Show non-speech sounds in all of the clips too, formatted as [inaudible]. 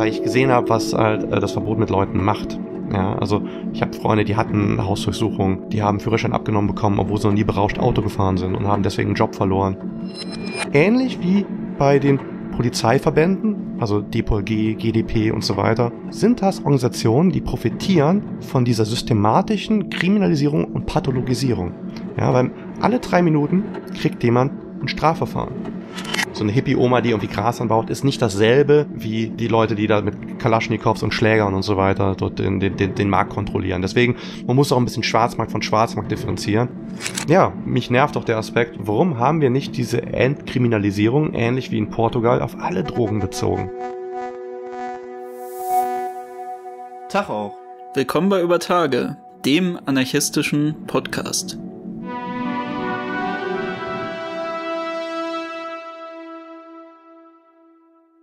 weil ich gesehen habe, was halt äh, das Verbot mit Leuten macht. Ja, also ich habe Freunde, die hatten Hausdurchsuchungen, die haben Führerschein abgenommen bekommen, obwohl sie noch nie berauscht Auto gefahren sind und haben deswegen einen Job verloren. Ähnlich wie bei den Polizeiverbänden, also DPOLG, GDP und so weiter, sind das Organisationen, die profitieren von dieser systematischen Kriminalisierung und Pathologisierung. Ja, weil alle drei Minuten kriegt jemand ein Strafverfahren so eine Hippie-Oma, die irgendwie Gras anbaut, ist nicht dasselbe wie die Leute, die da mit Kalaschnikows und Schlägern und so weiter dort den, den, den, den Markt kontrollieren. Deswegen, man muss auch ein bisschen Schwarzmarkt von Schwarzmarkt differenzieren. Ja, mich nervt auch der Aspekt, warum haben wir nicht diese Entkriminalisierung ähnlich wie in Portugal auf alle Drogen bezogen? Tag auch. Willkommen bei Über Tage, dem anarchistischen Podcast.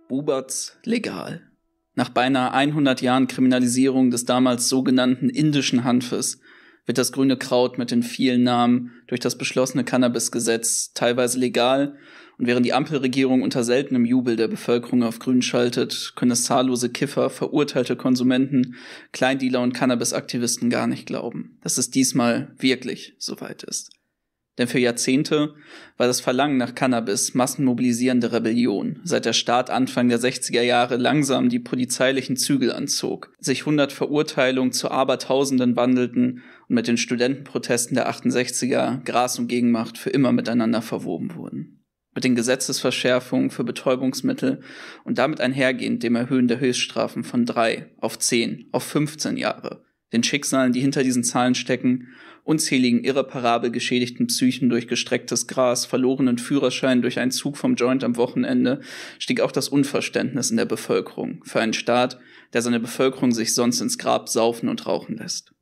Buberts legal. Nach beinahe 100 Jahren Kriminalisierung des damals sogenannten indischen Hanfes wird das grüne Kraut mit den vielen Namen durch das beschlossene Cannabisgesetz teilweise legal und während die Ampelregierung unter seltenem Jubel der Bevölkerung auf Grün schaltet, können es zahllose Kiffer, verurteilte Konsumenten, Kleindealer und Cannabisaktivisten gar nicht glauben, dass es diesmal wirklich soweit ist. Denn für Jahrzehnte war das Verlangen nach Cannabis massenmobilisierende Rebellion, seit der Staat Anfang der 60er Jahre langsam die polizeilichen Zügel anzog, sich hundert Verurteilungen zu Abertausenden wandelten und mit den Studentenprotesten der 68er Gras und Gegenmacht für immer miteinander verwoben wurden mit den Gesetzesverschärfungen für Betäubungsmittel und damit einhergehend dem Erhöhen der Höchststrafen von drei auf zehn auf 15 Jahre, den Schicksalen, die hinter diesen Zahlen stecken unzähligen irreparabel geschädigten Psychen durch gestrecktes Gras, verlorenen Führerschein durch einen Zug vom Joint am Wochenende, stieg auch das Unverständnis in der Bevölkerung für einen Staat, der seine Bevölkerung sich sonst ins Grab saufen und rauchen lässt.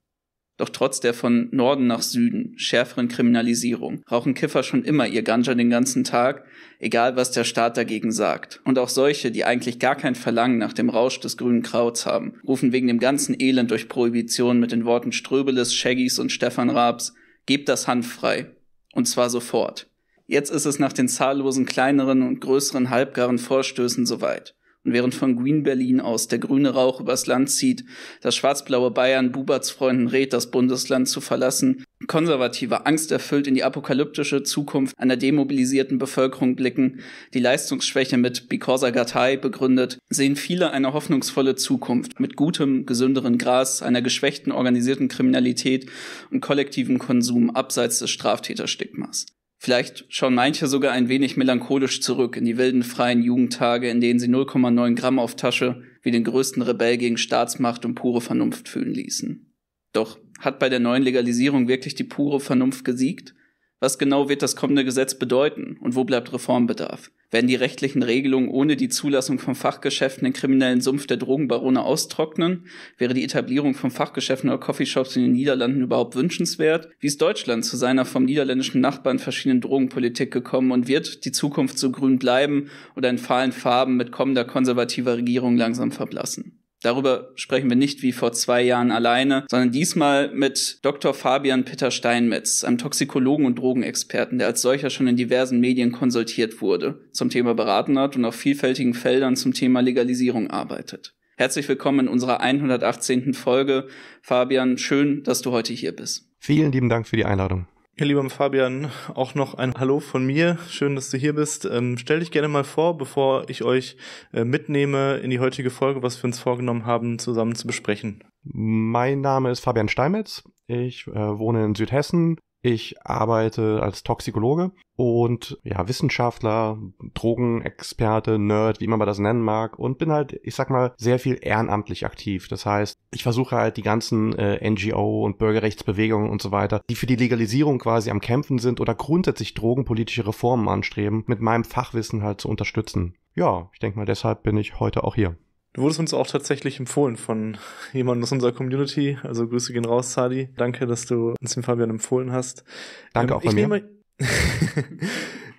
Doch trotz der von Norden nach Süden schärferen Kriminalisierung rauchen Kiffer schon immer ihr Ganja den ganzen Tag egal was der Staat dagegen sagt. Und auch solche, die eigentlich gar kein Verlangen nach dem Rausch des grünen Krauts haben, rufen wegen dem ganzen Elend durch Prohibition mit den Worten Ströbeles, Shaggys und Stefan Raabs, gebt das Hand frei. Und zwar sofort. Jetzt ist es nach den zahllosen kleineren und größeren halbgaren Vorstößen soweit. Und während von Green Berlin aus der grüne Rauch übers Land zieht, das schwarz-blaue Bayern Buberts Freunden rät, das Bundesland zu verlassen, konservative, angsterfüllt in die apokalyptische Zukunft einer demobilisierten Bevölkerung blicken, die Leistungsschwäche mit Bikorsa Gattai begründet, sehen viele eine hoffnungsvolle Zukunft mit gutem, gesünderen Gras, einer geschwächten organisierten Kriminalität und kollektivem Konsum abseits des Straftäterstigmas. Vielleicht schauen manche sogar ein wenig melancholisch zurück in die wilden freien Jugendtage, in denen sie 0,9 Gramm auf Tasche wie den größten Rebell gegen Staatsmacht und pure Vernunft fühlen ließen. Doch hat bei der neuen Legalisierung wirklich die pure Vernunft gesiegt? Was genau wird das kommende Gesetz bedeuten und wo bleibt Reformbedarf? Werden die rechtlichen Regelungen ohne die Zulassung von Fachgeschäften den kriminellen Sumpf der Drogenbarone austrocknen? Wäre die Etablierung von Fachgeschäften oder Coffeeshops in den Niederlanden überhaupt wünschenswert? Wie ist Deutschland zu seiner vom niederländischen Nachbarn verschiedenen Drogenpolitik gekommen und wird die Zukunft so grün bleiben oder in fahlen Farben mit kommender konservativer Regierung langsam verblassen? Darüber sprechen wir nicht wie vor zwei Jahren alleine, sondern diesmal mit Dr. Fabian Peter Steinmetz, einem Toxikologen und Drogenexperten, der als solcher schon in diversen Medien konsultiert wurde, zum Thema beraten hat und auf vielfältigen Feldern zum Thema Legalisierung arbeitet. Herzlich willkommen in unserer 118. Folge. Fabian, schön, dass du heute hier bist. Vielen lieben Dank für die Einladung. Ja, lieber Fabian, auch noch ein Hallo von mir. Schön, dass du hier bist. Ähm, stell dich gerne mal vor, bevor ich euch äh, mitnehme in die heutige Folge, was wir uns vorgenommen haben, zusammen zu besprechen. Mein Name ist Fabian Steinmetz. Ich äh, wohne in Südhessen, ich arbeite als Toxikologe und ja, Wissenschaftler, Drogenexperte, Nerd, wie immer man das nennen mag und bin halt, ich sag mal, sehr viel ehrenamtlich aktiv. Das heißt, ich versuche halt die ganzen äh, NGO und Bürgerrechtsbewegungen und so weiter, die für die Legalisierung quasi am Kämpfen sind oder grundsätzlich drogenpolitische Reformen anstreben, mit meinem Fachwissen halt zu unterstützen. Ja, ich denke mal, deshalb bin ich heute auch hier. Du wurdest uns auch tatsächlich empfohlen von jemandem aus unserer Community. Also Grüße gehen raus, Sadi. Danke, dass du uns den Fabian empfohlen hast. Danke ähm, auch bei mir. Nehme, [laughs]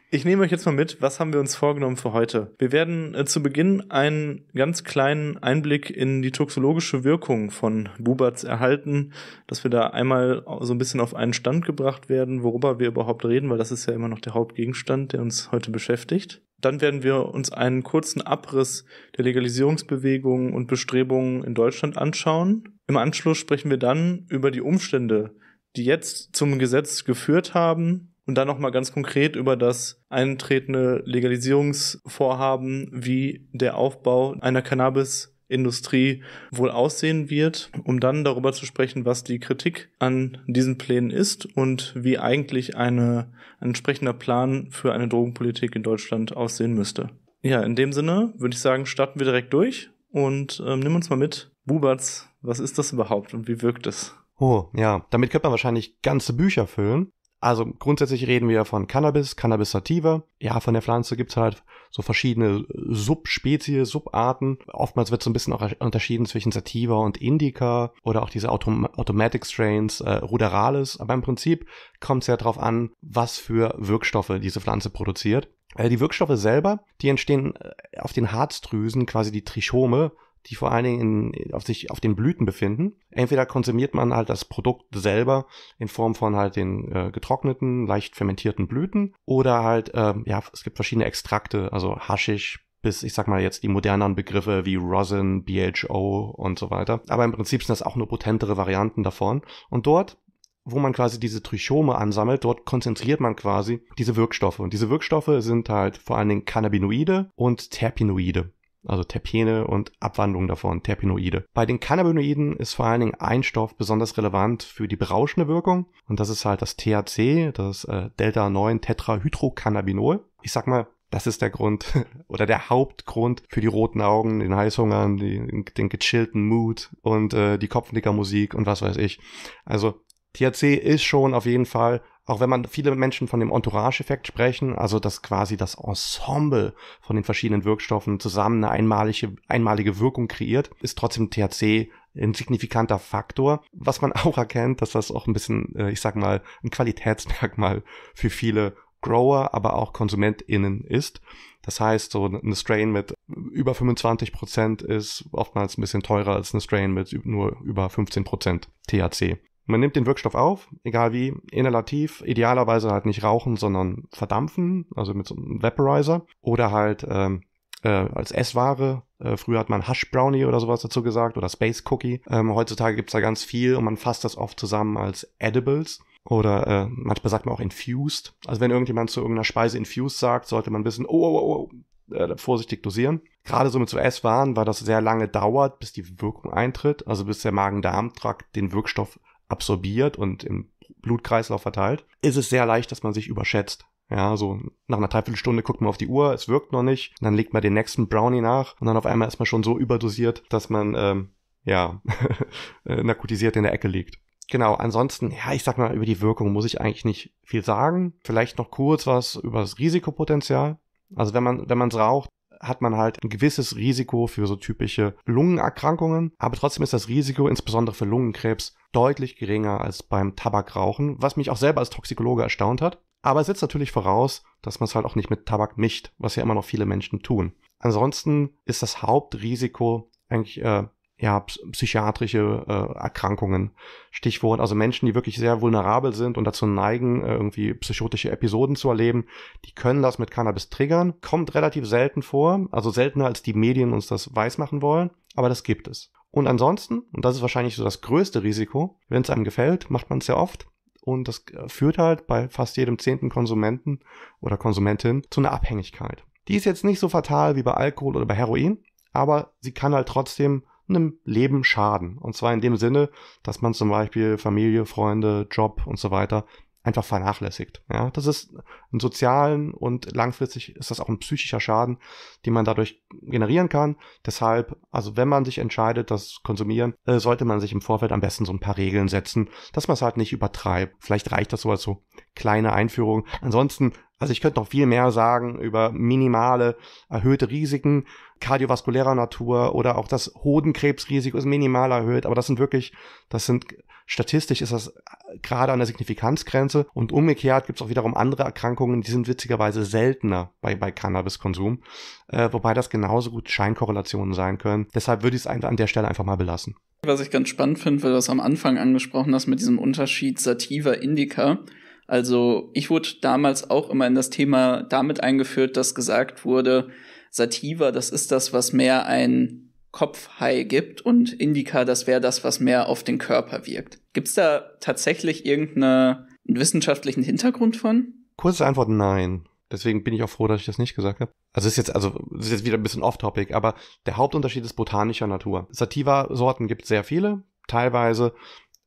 Ich nehme euch jetzt mal mit, was haben wir uns vorgenommen für heute? Wir werden äh, zu Beginn einen ganz kleinen Einblick in die toxologische Wirkung von Bubatz erhalten, dass wir da einmal so ein bisschen auf einen Stand gebracht werden, worüber wir überhaupt reden, weil das ist ja immer noch der Hauptgegenstand, der uns heute beschäftigt. Dann werden wir uns einen kurzen Abriss der Legalisierungsbewegungen und Bestrebungen in Deutschland anschauen. Im Anschluss sprechen wir dann über die Umstände, die jetzt zum Gesetz geführt haben und dann nochmal ganz konkret über das eintretende Legalisierungsvorhaben, wie der Aufbau einer Cannabis Industrie wohl aussehen wird, um dann darüber zu sprechen, was die Kritik an diesen Plänen ist und wie eigentlich eine, ein entsprechender Plan für eine Drogenpolitik in Deutschland aussehen müsste. Ja, in dem Sinne würde ich sagen, starten wir direkt durch und äh, nimm uns mal mit. Buberts, was ist das überhaupt und wie wirkt es? Oh, ja, damit könnte man wahrscheinlich ganze Bücher füllen. Also grundsätzlich reden wir von Cannabis, Cannabis sativa. Ja, von der Pflanze gibt's halt so verschiedene Subspezies, Subarten. Oftmals wird so ein bisschen auch unterschieden zwischen Sativa und Indica oder auch diese Autom Automatic Strains, äh, Ruderalis. Aber im Prinzip kommt's ja darauf an, was für Wirkstoffe diese Pflanze produziert. Äh, die Wirkstoffe selber, die entstehen äh, auf den Harzdrüsen, quasi die Trichome, die vor allen Dingen in, auf sich auf den Blüten befinden. Entweder konsumiert man halt das Produkt selber in Form von halt den äh, getrockneten, leicht fermentierten Blüten oder halt äh, ja, es gibt verschiedene Extrakte, also Haschisch, bis, ich sag mal, jetzt die moderneren Begriffe wie Rosin, BHO und so weiter. Aber im Prinzip sind das auch nur potentere Varianten davon. Und dort, wo man quasi diese Trichome ansammelt, dort konzentriert man quasi diese Wirkstoffe. Und diese Wirkstoffe sind halt vor allen Dingen Cannabinoide und Terpinoide also Terpene und Abwandlungen davon, Terpenoide. Bei den Cannabinoiden ist vor allen Dingen ein Stoff besonders relevant für die berauschende Wirkung und das ist halt das THC, das äh, Delta-9-Tetrahydrocannabinol. Ich sag mal, das ist der Grund [laughs] oder der Hauptgrund für die roten Augen, den Heißhungern, den, den gechillten Mood und äh, die Kopfnickermusik und was weiß ich. Also THC ist schon auf jeden Fall auch wenn man viele Menschen von dem Entourage-Effekt sprechen, also dass quasi das Ensemble von den verschiedenen Wirkstoffen zusammen eine einmalige, einmalige Wirkung kreiert, ist trotzdem THC ein signifikanter Faktor. Was man [laughs] auch erkennt, dass das auch ein bisschen, äh, ich sag mal, ein Qualitätsmerkmal für viele Grower, aber auch KonsumentInnen ist. Das heißt, so eine Strain mit über 25 Prozent ist oftmals ein bisschen teurer als eine Strain mit nur über 15 Prozent THC. Man nimmt den Wirkstoff auf, egal wie, inhalativ, idealerweise halt nicht rauchen, sondern verdampfen, also mit so einem Vaporizer oder halt ähm, äh, als Essware. Äh, früher hat man Hush Brownie oder sowas dazu gesagt oder Space Cookie. Ähm, heutzutage gibt's da ganz viel und man fasst das oft zusammen als Edibles oder äh, manchmal sagt man auch infused. Also wenn irgendjemand zu irgendeiner Speise infused sagt, sollte man wissen, oh, oh, oh, oh äh, vorsichtig dosieren. Gerade so mit so Esswaren, weil das sehr lange dauert, bis die Wirkung eintritt, also bis der Magen-Darm-Trakt den Wirkstoff absorbiert und im Blutkreislauf verteilt, ist es sehr leicht, dass man sich überschätzt. Ja, so nach einer Dreiviertelstunde guckt man auf die Uhr, es wirkt noch nicht, dann legt man den nächsten Brownie nach und dann auf einmal ist man schon so überdosiert, dass man ähm, ja [laughs] äh, narkotisiert in der Ecke liegt. Genau, ansonsten, ja, ich sag mal, über die Wirkung muss ich eigentlich nicht viel sagen. Vielleicht noch kurz was über das Risikopotenzial. Also wenn man, wenn man es raucht, hat man halt ein gewisses Risiko für so typische Lungenerkrankungen, aber trotzdem ist das Risiko insbesondere für Lungenkrebs deutlich geringer als beim Tabakrauchen, was mich auch selber als Toxikologe erstaunt hat. Aber es setzt natürlich voraus, dass man es halt auch nicht mit Tabak mischt, was ja immer noch viele Menschen tun. Ansonsten ist das Hauptrisiko eigentlich äh, ja, psychiatrische äh, Erkrankungen. Stichwort, also Menschen, die wirklich sehr vulnerabel sind und dazu neigen, äh, irgendwie psychotische Episoden zu erleben, die können das mit Cannabis triggern. Kommt relativ selten vor, also seltener als die Medien uns das weismachen wollen, aber das gibt es. Und ansonsten, und das ist wahrscheinlich so das größte Risiko, wenn es einem gefällt, macht man es sehr oft. Und das äh, führt halt bei fast jedem zehnten Konsumenten oder Konsumentin zu einer Abhängigkeit. Die ist jetzt nicht so fatal wie bei Alkohol oder bei Heroin, aber sie kann halt trotzdem einem Leben schaden. Und zwar in dem Sinne, dass man zum Beispiel Familie, Freunde, Job und so weiter einfach vernachlässigt. Ja, das ist ein sozialen und langfristig ist das auch ein psychischer Schaden, den man dadurch generieren kann. Deshalb, also wenn man sich entscheidet, das konsumieren, äh, sollte man sich im Vorfeld am besten so ein paar Regeln setzen, dass man es halt nicht übertreibt. Vielleicht reicht das so als so kleine Einführung. Ansonsten, also ich könnte noch viel mehr sagen über minimale erhöhte Risiken kardiovaskulärer Natur oder auch das Hodenkrebsrisiko ist minimal erhöht, aber das sind wirklich, das sind Statistisch ist das äh, gerade an der Signifikanzgrenze und umgekehrt gibt es auch wiederum andere Erkrankungen, die sind witzigerweise seltener bei, bei Cannabiskonsum, äh, wobei das genauso gut Scheinkorrelationen sein können. Deshalb würde ich es an der Stelle einfach mal belassen. Was ich ganz spannend finde, weil du das am Anfang angesprochen hast mit diesem Unterschied Sativa-Indica. Also ich wurde damals auch immer in das Thema damit eingeführt, dass gesagt wurde, Sativa, das ist das, was mehr ein Kopfhai gibt und Indica, das wäre das, was mehr auf den Körper wirkt. Gibt's da tatsächlich irgendeinen wissenschaftlichen Hintergrund von? Kurze Antwort nein. Deswegen bin ich auch froh, dass ich das nicht gesagt habe. Also ist jetzt, also ist jetzt wieder ein bisschen off-topic, aber der Hauptunterschied ist botanischer Natur. Sativa-Sorten gibt es sehr viele, teilweise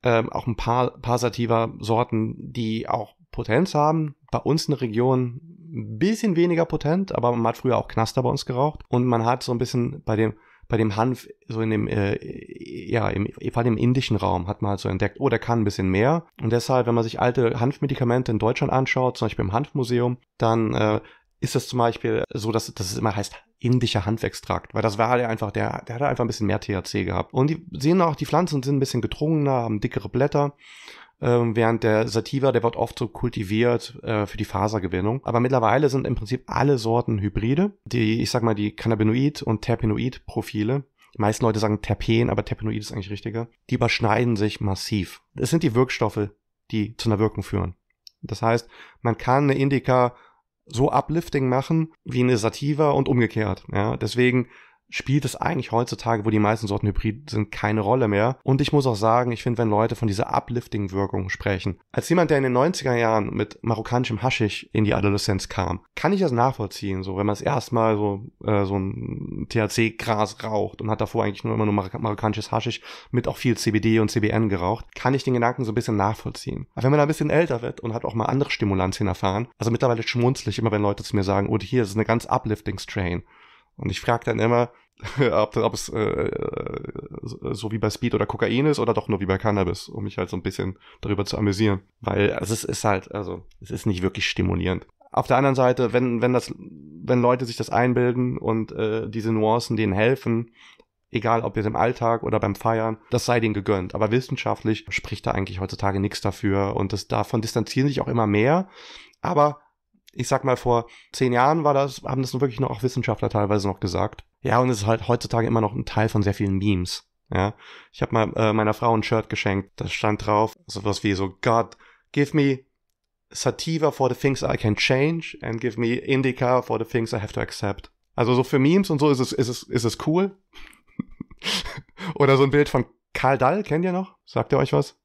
ähm, auch ein paar, paar Sativa-Sorten, die auch Potenz haben. Bei uns in der Region ein bisschen weniger potent, aber man hat früher auch Knaster bei uns geraucht und man hat so ein bisschen bei dem bei dem Hanf, so in dem, äh, ja, im, vor allem im indischen Raum hat man halt so entdeckt, oh, der kann ein bisschen mehr. Und deshalb, wenn man sich alte Hanfmedikamente in Deutschland anschaut, zum Beispiel im Hanfmuseum, dann äh, ist das zum Beispiel so, dass, dass es immer heißt indischer Hanfextrakt, weil das war halt einfach, der, der hat einfach ein bisschen mehr THC gehabt. Und die sehen auch, die Pflanzen sind ein bisschen gedrungener, haben dickere Blätter ähm, während der Sativa, der wird oft so kultiviert äh, für die Fasergewinnung. Aber mittlerweile sind im Prinzip alle Sorten Hybride, die, ich sag mal, die Cannabinoid- und Terpenoid-Profile. Die meisten Leute sagen Terpen, aber Terpenoid ist eigentlich richtiger. Die überschneiden sich massiv. Es sind die Wirkstoffe, die zu einer Wirkung führen. Das heißt, man kann eine Indica so uplifting machen wie eine Sativa und umgekehrt. Ja, deswegen spielt es eigentlich heutzutage, wo die meisten Sorten Hybrid sind, keine Rolle mehr. Und ich muss auch sagen, ich finde, wenn Leute von dieser Uplifting-Wirkung sprechen, als jemand, der in den 90er Jahren mit marokkanischem Haschisch in die Adoleszenz kam, kann ich das nachvollziehen, so wenn man es erstmal so äh, so ein THC-Gras raucht und hat davor eigentlich nur immer nur marok marokkanisches Haschisch mit auch viel CBD und CBN geraucht, kann ich den Gedanken so ein bisschen nachvollziehen. Aber wenn man ein bisschen älter wird und hat auch mal andere Stimulantien erfahren, also mittlerweile schmunzle ich immer, wenn Leute zu mir sagen, oh, hier, das ist eine ganz Uplifting-Strain. Und ich frage dann immer, [laughs] ob, ob es äh, äh, so wie bei Speed oder Kokain ist oder doch nur wie bei Cannabis, um mich halt so ein bisschen darüber zu amüsieren. Weil also es ist halt, also es ist nicht wirklich stimulierend. Auf der anderen Seite, wenn, wenn, das, wenn Leute sich das einbilden und äh, diese Nuancen denen helfen, egal ob jetzt im Alltag oder beim Feiern, das sei denen gegönnt. Aber wissenschaftlich spricht da eigentlich heutzutage nichts dafür und das, davon distanzieren sich auch immer mehr. Aber ich sag mal, vor zehn Jahren war das, haben das wirklich noch auch Wissenschaftler teilweise noch gesagt. Ja, und es ist halt heutzutage immer noch ein Teil von sehr vielen Memes. Ja, ich habe mal äh, meiner Frau ein Shirt geschenkt, da stand drauf sowas wie so God, give me Sativa for the things I can change and give me Indica for the things I have to accept. Also so für Memes und so ist es ist es ist es cool. [laughs] Oder so ein Bild von Karl Dall, kennt ihr noch? Sagt ihr euch was?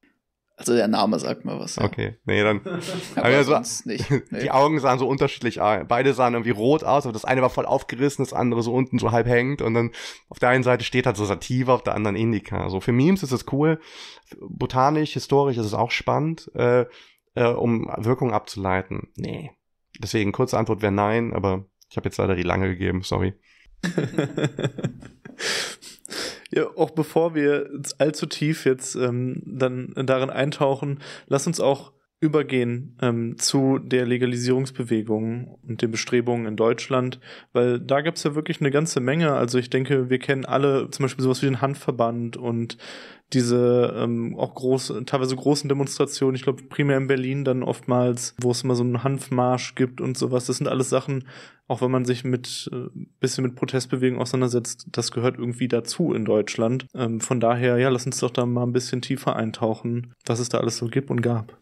Also der Name sagt mir was. Ja. Okay, nee, dann. [laughs] aber also, sonst nicht. [laughs] Nee. Die Augen sahen so unterschiedlich aus. Beide sahen irgendwie rot aus, aber das eine war voll aufgerissen, das andere so unten so halb hängt. Und dann auf der einen Seite steht halt so Sativa, auf der anderen Indica. Also für Memes ist es cool. Botanisch, historisch ist es auch spannend, äh, äh, um Wirkung abzuleiten. Nee. Deswegen kurze Antwort wäre nein, aber ich habe jetzt leider die lange gegeben, sorry. [laughs] ja, auch bevor wir allzu tief jetzt ähm, dann darin eintauchen, lass uns auch übergehen ähm, zu der Legalisierungsbewegung und den Bestrebungen in Deutschland, weil da gab es ja wirklich eine ganze Menge. Also ich denke, wir kennen alle zum Beispiel sowas wie den Handverband und diese ähm, auch große, teilweise großen Demonstrationen, ich glaube primär in Berlin dann oftmals, wo es immer so einen Hanfmarsch gibt und sowas. Das sind alles Sachen, auch wenn man sich mit äh, bisschen mit Protestbewegungen auseinandersetzt, das gehört irgendwie dazu in Deutschland. Ähm, von daher, ja, lass uns doch da mal ein bisschen tiefer eintauchen, was es da alles so gibt und gab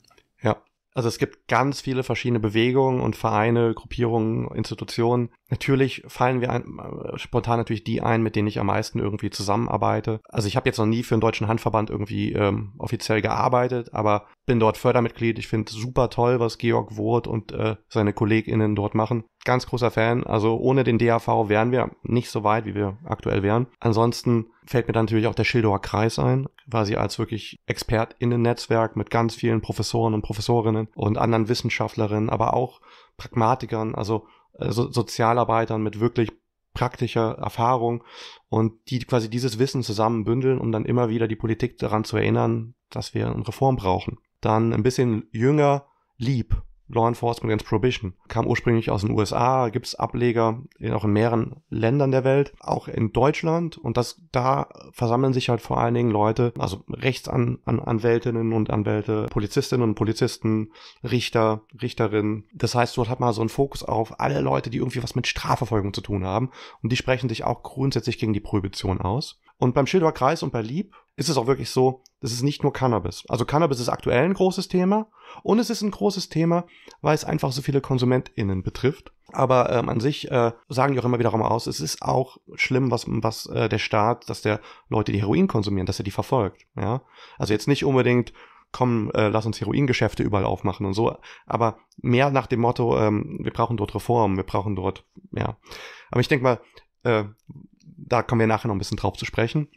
also es gibt ganz viele verschiedene Bewegungen und Vereine, Gruppierungen, Institutionen. Natürlich fallen wir ein, äh, spontan natürlich die ein, mit denen ich am meisten irgendwie zusammenarbeite. Also ich habe jetzt noch nie für einen deutschen Handverband irgendwie ähm, offiziell gearbeitet, aber bin dort Fördermitglied. Ich finde super toll, was Georg Wurth und äh, seine KollegInnen dort machen. Ganz großer Fan. Also ohne den DAV wären wir nicht so weit, wie wir aktuell wären. Ansonsten fällt mir dann natürlich auch der Schildauer Kreis ein, quasi als wirklich ExpertInnen-Netzwerk mit ganz vielen Professoren und Professorinnen und anderen Wissenschaftlerinnen, aber auch Pragmatikern, also äh, so Sozialarbeitern mit wirklich praktischer Erfahrung und die quasi dieses Wissen zusammenbündeln, um dann immer wieder die Politik daran zu erinnern, dass wir eine Reform brauchen. Dann ein bisschen jünger Leap, Law Enforcement Against Prohibition. Kam ursprünglich aus den USA, gibt es Ableger in, auch in mehreren Ländern der Welt, auch in Deutschland. Und das, da versammeln sich halt vor allen Dingen Leute, also Rechtsanwältinnen und Anwälte, Polizistinnen und Polizisten, Richter, Richterinnen. Das heißt, dort hat man so einen Fokus auf alle Leute, die irgendwie was mit Strafverfolgung zu tun haben. Und die sprechen sich auch grundsätzlich gegen die Prohibition aus. Und beim Schilderkreis und bei Lieb ist es auch wirklich so, das ist nicht nur Cannabis. Also Cannabis ist aktuell ein großes Thema und es ist ein großes Thema, weil es einfach so viele KonsumentInnen betrifft. Aber ähm, an sich äh, sagen die auch immer wieder mal aus, es ist auch schlimm, was, was äh, der Staat, dass der Leute, die Heroin konsumieren, dass er die verfolgt. Ja? Also jetzt nicht unbedingt, komm, äh, lass uns Heroingeschäfte überall aufmachen und so, aber mehr nach dem Motto, ähm, wir brauchen dort Reformen, wir brauchen dort, ja. Aber ich denke mal, äh, da kommen wir nachher noch ein bisschen drauf zu sprechen.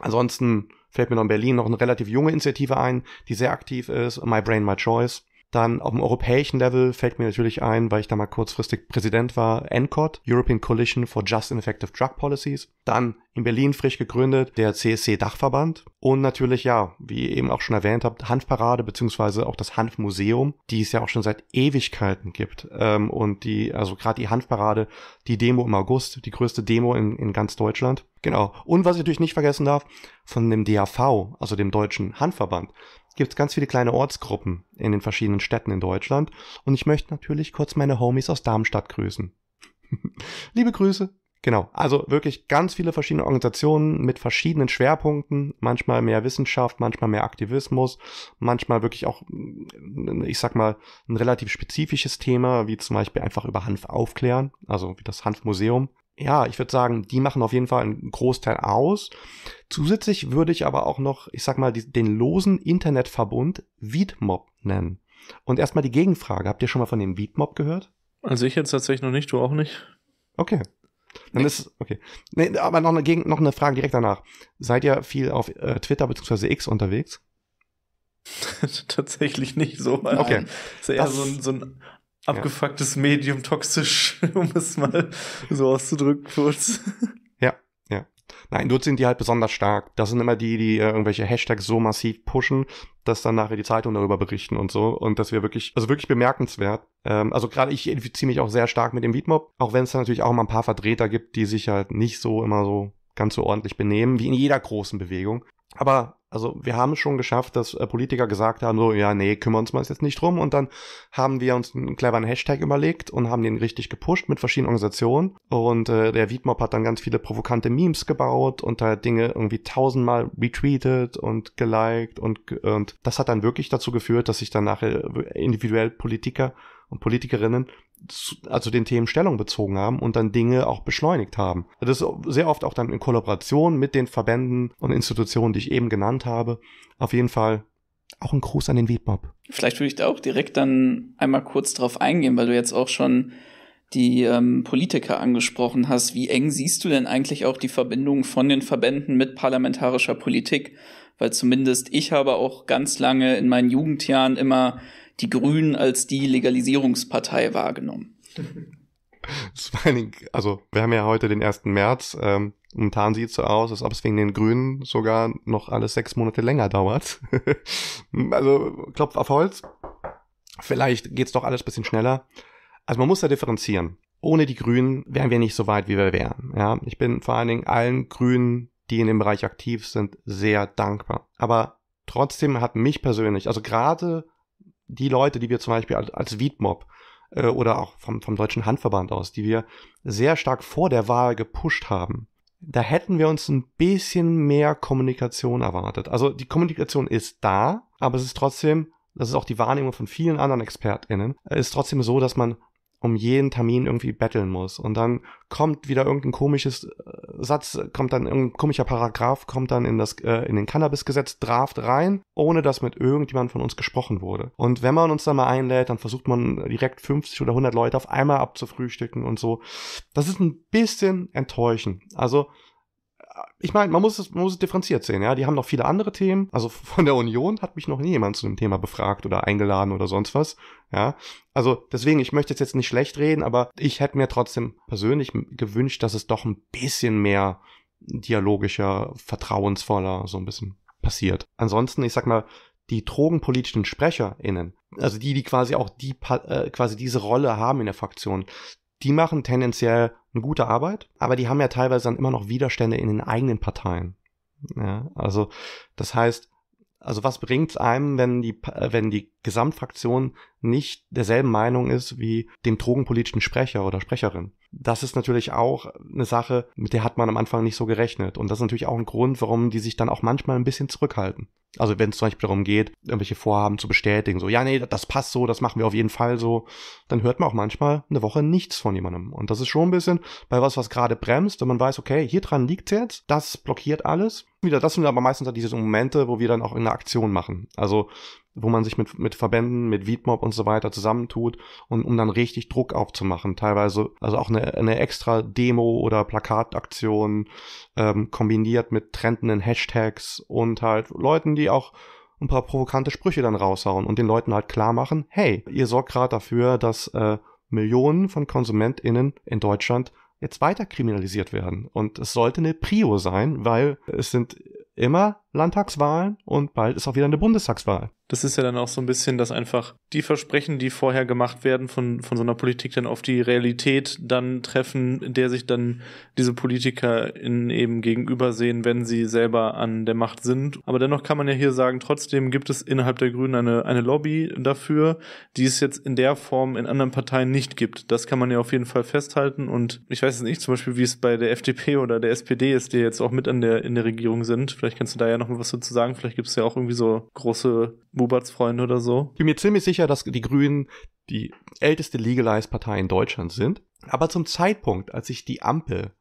Ansonsten fällt mir noch in Berlin noch eine relativ junge Initiative ein, die sehr aktiv ist, My Brain, My Choice. Dann auf dem europäischen Level fällt mir natürlich ein, weil ich da mal kurzfristig Präsident war, ENCOD, European Coalition for Just and Effective Drug Policies. Dann in Berlin frisch gegründet, der CSC-Dachverband. Und natürlich, ja, wie eben auch schon erwähnt habt, Hanfparade beziehungsweise auch das Hanfmuseum, die es ja auch schon seit Ewigkeiten gibt. Ähm, und die, also gerade die Hanfparade, die Demo im August, die größte Demo in, in ganz Deutschland. Genau. Und was ich natürlich nicht vergessen darf, von dem DAV, also dem Deutschen Hanfverband, gibt es ganz viele kleine Ortsgruppen in den verschiedenen Städten in Deutschland. Und ich möchte natürlich kurz meine Homies aus Darmstadt grüßen. [laughs] Liebe Grüße. Genau, also wirklich ganz viele verschiedene Organisationen mit verschiedenen Schwerpunkten, manchmal mehr Wissenschaft, manchmal mehr Aktivismus, manchmal wirklich auch, mm, ich sag mal, ein relativ spezifisches Thema, wie zum Beispiel einfach über Hanf aufklären, also wie das Hanfmuseum ja, ich würde sagen, die machen auf jeden Fall einen Großteil aus. Zusätzlich würde ich aber auch noch, ich sag mal, die, den losen Internetverbund Wiedmob nennen. Und erstmal die Gegenfrage. Habt ihr schon mal von dem Wiedmob gehört? Also ich jetzt tatsächlich noch nicht, du auch nicht. Okay. Dann Nix. ist, okay. Nee, aber noch eine, Gegen noch eine Frage direkt danach. Seid ihr viel auf äh, Twitter bzw. X unterwegs? [laughs] tatsächlich nicht so. Okay. Das ist eher das, so, ein, so ein abgefucktes ja. Medium, toxisch, [laughs] um es mal so auszudrücken kurz. Ja, ja. Nein, dort sind die halt besonders stark. Das sind immer die, die äh, irgendwelche Hashtags so massiv pushen, dass dann nachher die Zeitungen darüber berichten und so. Und das wäre wirklich, also wirklich bemerkenswert. Ähm, also gerade ich identifiziere mich auch sehr stark mit dem Beatmob, auch wenn es da natürlich auch mal ein paar Vertreter gibt, die sich halt nicht so immer so ganz so ordentlich benehmen, wie in jeder großen Bewegung. Aber also wir haben es schon geschafft, dass äh, Politiker gesagt haben, so, ja, nee, kümmern uns mal jetzt nicht drum. Und dann haben wir uns einen cleveren Hashtag überlegt und haben den richtig gepusht mit verschiedenen Organisationen. Und äh, der Wiedmob hat dann ganz viele provokante Memes gebaut und da Dinge irgendwie tausendmal retweetet und geliked. Und, und das hat dann wirklich dazu geführt, dass sich dann nachher individuell Politiker und Politikerinnen zu, also den Themen Stellung bezogen haben und dann Dinge auch beschleunigt haben. Das ist sehr oft auch dann in Kollaboration mit den Verbänden und Institutionen, die ich eben genannt habe. Auf jeden Fall auch ein Gruß an den Webmob. Vielleicht würde ich da auch direkt dann einmal kurz drauf eingehen, weil du jetzt auch schon die ähm, Politiker angesprochen hast. Wie eng siehst du denn eigentlich auch die Verbindung von den Verbänden mit parlamentarischer Politik? Weil zumindest ich habe auch ganz lange in meinen Jugendjahren immer die Grünen als die Legalisierungspartei wahrgenommen. [laughs] Das war eine, also wir haben ja heute den 1. März. Ähm, momentan sieht es so aus, als ob es wegen den Grünen sogar noch alles sechs Monate länger dauert. [laughs] also Klopf auf Holz. Vielleicht geht es doch alles ein bisschen schneller. Also man muss da differenzieren. Ohne die Grünen wären wir nicht so weit, wie wir wären. Ja, ich bin vor allen Dingen allen Grünen, die in dem Bereich aktiv sind, sehr dankbar. Aber trotzdem hat mich persönlich, also gerade die Leute, die wir zum Beispiel als Wiedmob äh, oder auch vom, vom Deutschen Handverband aus, die wir sehr stark vor der Wahl gepusht haben, da hätten wir uns ein bisschen mehr Kommunikation erwartet. Also die Kommunikation ist da, aber es ist trotzdem, das ist auch die Wahrnehmung von vielen anderen ExpertInnen, ist trotzdem so, dass man um jeden Termin irgendwie betteln muss. Und dann kommt wieder irgendein komisches äh, Satz, kommt dann irgendein komischer Paragraph, kommt dann in das, äh, in den Cannabis-Gesetz, Draft rein, ohne dass mit irgendjemand von uns gesprochen wurde. Und wenn man uns dann mal einlädt, dann versucht man direkt 50 oder 100 Leute auf einmal abzufrühstücken und so. Das ist ein bisschen enttäuschend. Also, ich meine, man muss es, man muss es differenziert sehen, ja. Die haben noch viele andere Themen. Also [laughs] von der Union hat mich noch nie jemand zu dem Thema befragt oder eingeladen oder sonst was, ja. Also deswegen, ich möchte jetzt nicht schlecht reden, aber ich hätte mir trotzdem persönlich gewünscht, dass es doch ein bisschen mehr dialogischer, vertrauensvoller so ein bisschen passiert. Ansonsten, ich sag mal, die drogenpolitischen SprecherInnen, also die, die quasi auch die, äh, quasi diese Rolle haben in der Fraktion, die machen tendenziell eine gute Arbeit, aber die haben ja teilweise dann immer noch Widerstände in den eigenen Parteien. Ja, also das heißt, also was bringt's einem, wenn die, wenn die Gesamtfraktion nicht derselben Meinung ist wie dem drogenpolitischen Sprecher oder Sprecherin? Das ist natürlich auch eine Sache, mit der hat man am Anfang nicht so gerechnet. Und das ist natürlich auch ein Grund, warum die sich dann auch manchmal ein bisschen zurückhalten. Also wenn es zum Beispiel darum geht, irgendwelche Vorhaben zu bestätigen, so, ja, nee, das passt so, das machen wir auf jeden Fall so, dann hört man auch manchmal eine Woche nichts von jemandem. Und das ist schon ein bisschen bei was, was gerade bremst, wenn man weiß, okay, hier dran liegt jetzt, das blockiert alles. Wieder, das sind aber meistens halt diese Momente, wo wir dann auch in eine Aktion machen. Also wo man sich mit, mit Verbänden, mit Weedmob und so weiter zusammentut und um dann richtig Druck aufzumachen. Teilweise, also auch eine, eine extra Demo oder Plakataktion ähm, kombiniert mit trendenden Hashtags und halt Leuten, die auch ein paar provokante Sprüche dann raushauen und den Leuten halt klar machen, hey, ihr sorgt gerade dafür, dass äh, Millionen von KonsumentInnen in Deutschland jetzt weiter kriminalisiert werden. Und es sollte eine Prio sein, weil es sind immer Landtagswahlen und bald ist auch wieder eine Bundestagswahl. Das ist ja dann auch so ein bisschen, dass einfach die Versprechen, die vorher gemacht werden von, von so einer Politik, dann auf die Realität dann treffen, in der sich dann diese Politiker in eben gegenübersehen, wenn sie selber an der Macht sind. Aber dennoch kann man ja hier sagen, trotzdem gibt es innerhalb der Grünen eine, eine Lobby dafür, die es jetzt in der Form in anderen Parteien nicht gibt. Das kann man ja auf jeden Fall festhalten und ich weiß es nicht, zum Beispiel wie es bei der FDP oder der SPD ist, die jetzt auch mit an der, in der Regierung sind. Vielleicht Vielleicht kannst du da ja noch mal was dazu sagen. Vielleicht gibt es ja auch irgendwie so große Mubats-Freunde oder so. Ich bin mir ziemlich sicher, dass die Grünen die älteste Legalized-Partei in Deutschland sind. Aber zum Zeitpunkt, als sich die Ampel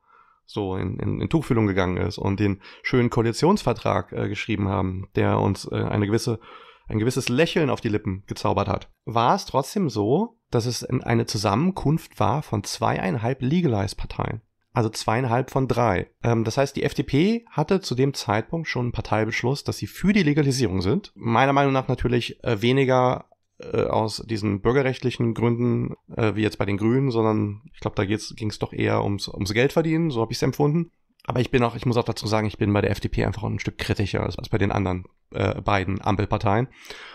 so in, in, in Tuchfühlung gegangen ist und den schönen Koalitionsvertrag äh, geschrieben haben, der uns äh, eine gewisse, ein gewisses Lächeln auf die Lippen gezaubert hat, war es trotzdem so, dass es eine Zusammenkunft war von zweieinhalb Legalized-Parteien also zweieinhalb von drei. Ähm, das heißt, die FDP hatte zu dem Zeitpunkt schon einen Parteibeschluss, dass sie für die Legalisierung sind. Meiner Meinung nach natürlich äh, weniger äh, aus diesen bürgerrechtlichen Gründen, äh, wie jetzt bei den Grünen, sondern ich glaube, da ging es doch eher ums, ums Geld verdienen, so habe ich es empfunden. Aber ich bin auch, ich muss auch dazu sagen, ich bin bei der FDP einfach ein Stück kritischer als, als bei den anderen äh, beiden Ampelparteien.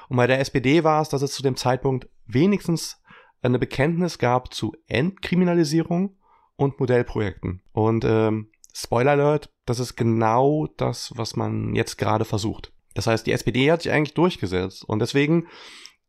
Und bei der SPD war es, dass es zu dem Zeitpunkt wenigstens eine Bekenntnis gab zu Entkriminalisierung und Modellprojekten. Und ähm, Spoiler Alert, das ist genau das, was man jetzt gerade versucht. Das heißt, die SPD hat sich eigentlich durchgesetzt und deswegen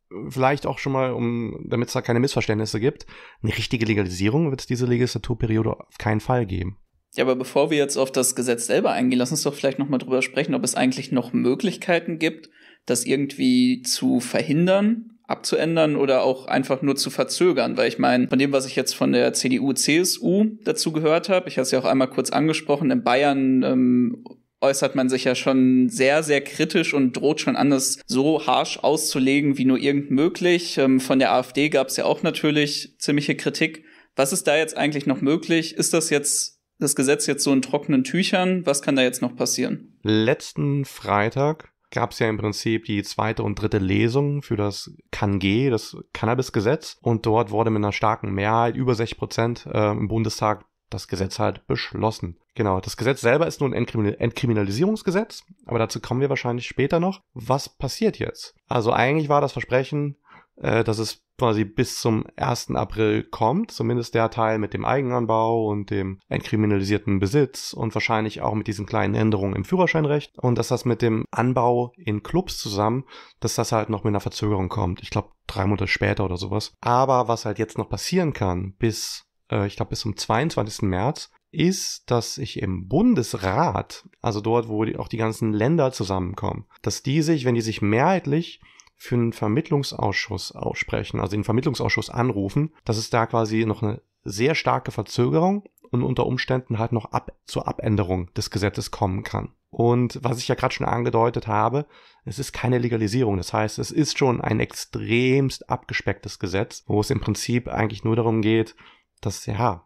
äh, vielleicht auch schon mal, um, damit es da keine Missverständnisse gibt, eine richtige Legalisierung wird es diese Legislaturperiode auf keinen Fall geben. Ja, aber bevor wir jetzt auf das Gesetz selber eingehen, lass uns doch vielleicht nochmal drüber sprechen, ob es eigentlich noch Möglichkeiten gibt, das irgendwie zu verhindern abzuändern oder auch einfach nur zu verzögern, weil ich meine, von dem, was ich jetzt von der CDU, CSU dazu gehört habe, ich habe es ja auch einmal kurz angesprochen, in Bayern ähm, äußert man sich ja schon sehr, sehr kritisch und droht schon an, das so harsch auszulegen, wie nur irgend möglich. Ähm, von der AfD gab es ja auch natürlich ziemliche Kritik. Was ist da jetzt eigentlich noch möglich? Ist das jetzt das Gesetz jetzt so in trockenen Tüchern? Was kann da jetzt noch passieren? Letzten Freitag gab es ja im Prinzip die zweite und dritte Lesung für das CanG, das Cannabis-Gesetz. Und dort wurde mit einer starken Mehrheit, über 60 Prozent äh, im Bundestag, das Gesetz halt beschlossen. Genau, das Gesetz selber ist nun ein Entkriminalisierungsgesetz, aber dazu kommen wir wahrscheinlich später noch. Was passiert jetzt? Also eigentlich war das Versprechen, äh, dass es quasi bis zum 1. April kommt, zumindest der Teil mit dem Eigenanbau und dem entkriminalisierten Besitz und wahrscheinlich auch mit diesen kleinen Änderungen im Führerscheinrecht und dass das mit dem Anbau in Clubs zusammen, dass das halt noch mit einer Verzögerung kommt. Ich glaube, drei Monate später oder sowas. Aber was halt jetzt noch passieren kann, bis, äh, ich glaube, bis zum 22. März, ist, dass ich im Bundesrat, also dort, wo die, auch die ganzen Länder zusammenkommen, dass die sich, wenn die sich mehrheitlich für einen Vermittlungsausschuss aussprechen, also den Vermittlungsausschuss anrufen. Das ist da quasi noch eine sehr starke Verzögerung und unter Umständen halt noch ab, zur Abänderung des Gesetzes kommen kann. Und was ich ja gerade schon angedeutet habe, es ist keine Legalisierung. Das heißt, es ist schon ein extremst abgespecktes Gesetz, wo es im Prinzip eigentlich nur darum geht, dass ja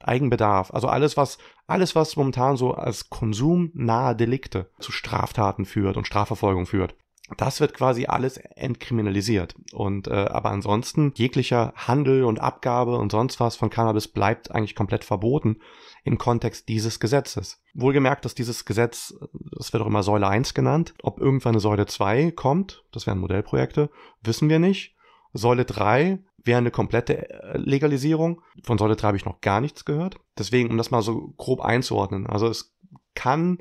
Eigenbedarf, also alles was alles was momentan so als konsumnahe Delikte zu Straftaten führt und Strafverfolgung führt, das wird quasi alles entkriminalisiert. Und äh, aber ansonsten jeglicher Handel und Abgabe und sonst was von Cannabis bleibt eigentlich komplett verboten im Kontext dieses Gesetzes. Wohlgemerkt, dass dieses Gesetz, das wird auch immer Säule 1 genannt, ob irgendwann eine Säule 2 kommt, das wären Modellprojekte, wissen wir nicht. Säule 3 wäre eine komplette äh, Legalisierung. Von Säule 3 habe ich noch gar nichts gehört. Deswegen, um das mal so grob einzuordnen. Also es kann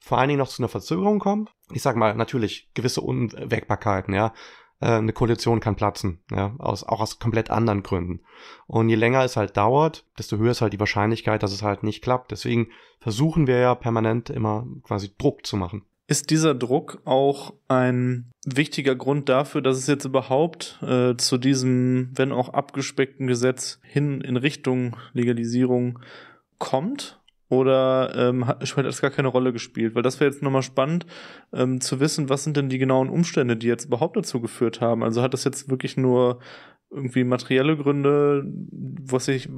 vor allen Dingen noch zu einer Verzögerung kommen, ich sag mal, natürlich gewisse Unwägbarkeiten, ja. Äh, eine Koalition kann platzen, ja, aus, auch aus komplett anderen Gründen. Und je länger es halt dauert, desto höher ist halt die Wahrscheinlichkeit, dass es halt nicht klappt. Deswegen versuchen wir ja permanent immer quasi Druck zu machen. Ist dieser Druck auch ein wichtiger Grund dafür, dass es jetzt überhaupt äh, zu diesem, wenn auch abgespeckten Gesetz hin in Richtung Legalisierung kommt? Oder ähm, hat, hat das gar keine Rolle gespielt? Weil das wäre jetzt nochmal spannend ähm, zu wissen, was sind denn die genauen Umstände, die jetzt überhaupt dazu geführt haben? Also hat das jetzt wirklich nur irgendwie materielle Gründe, was ich,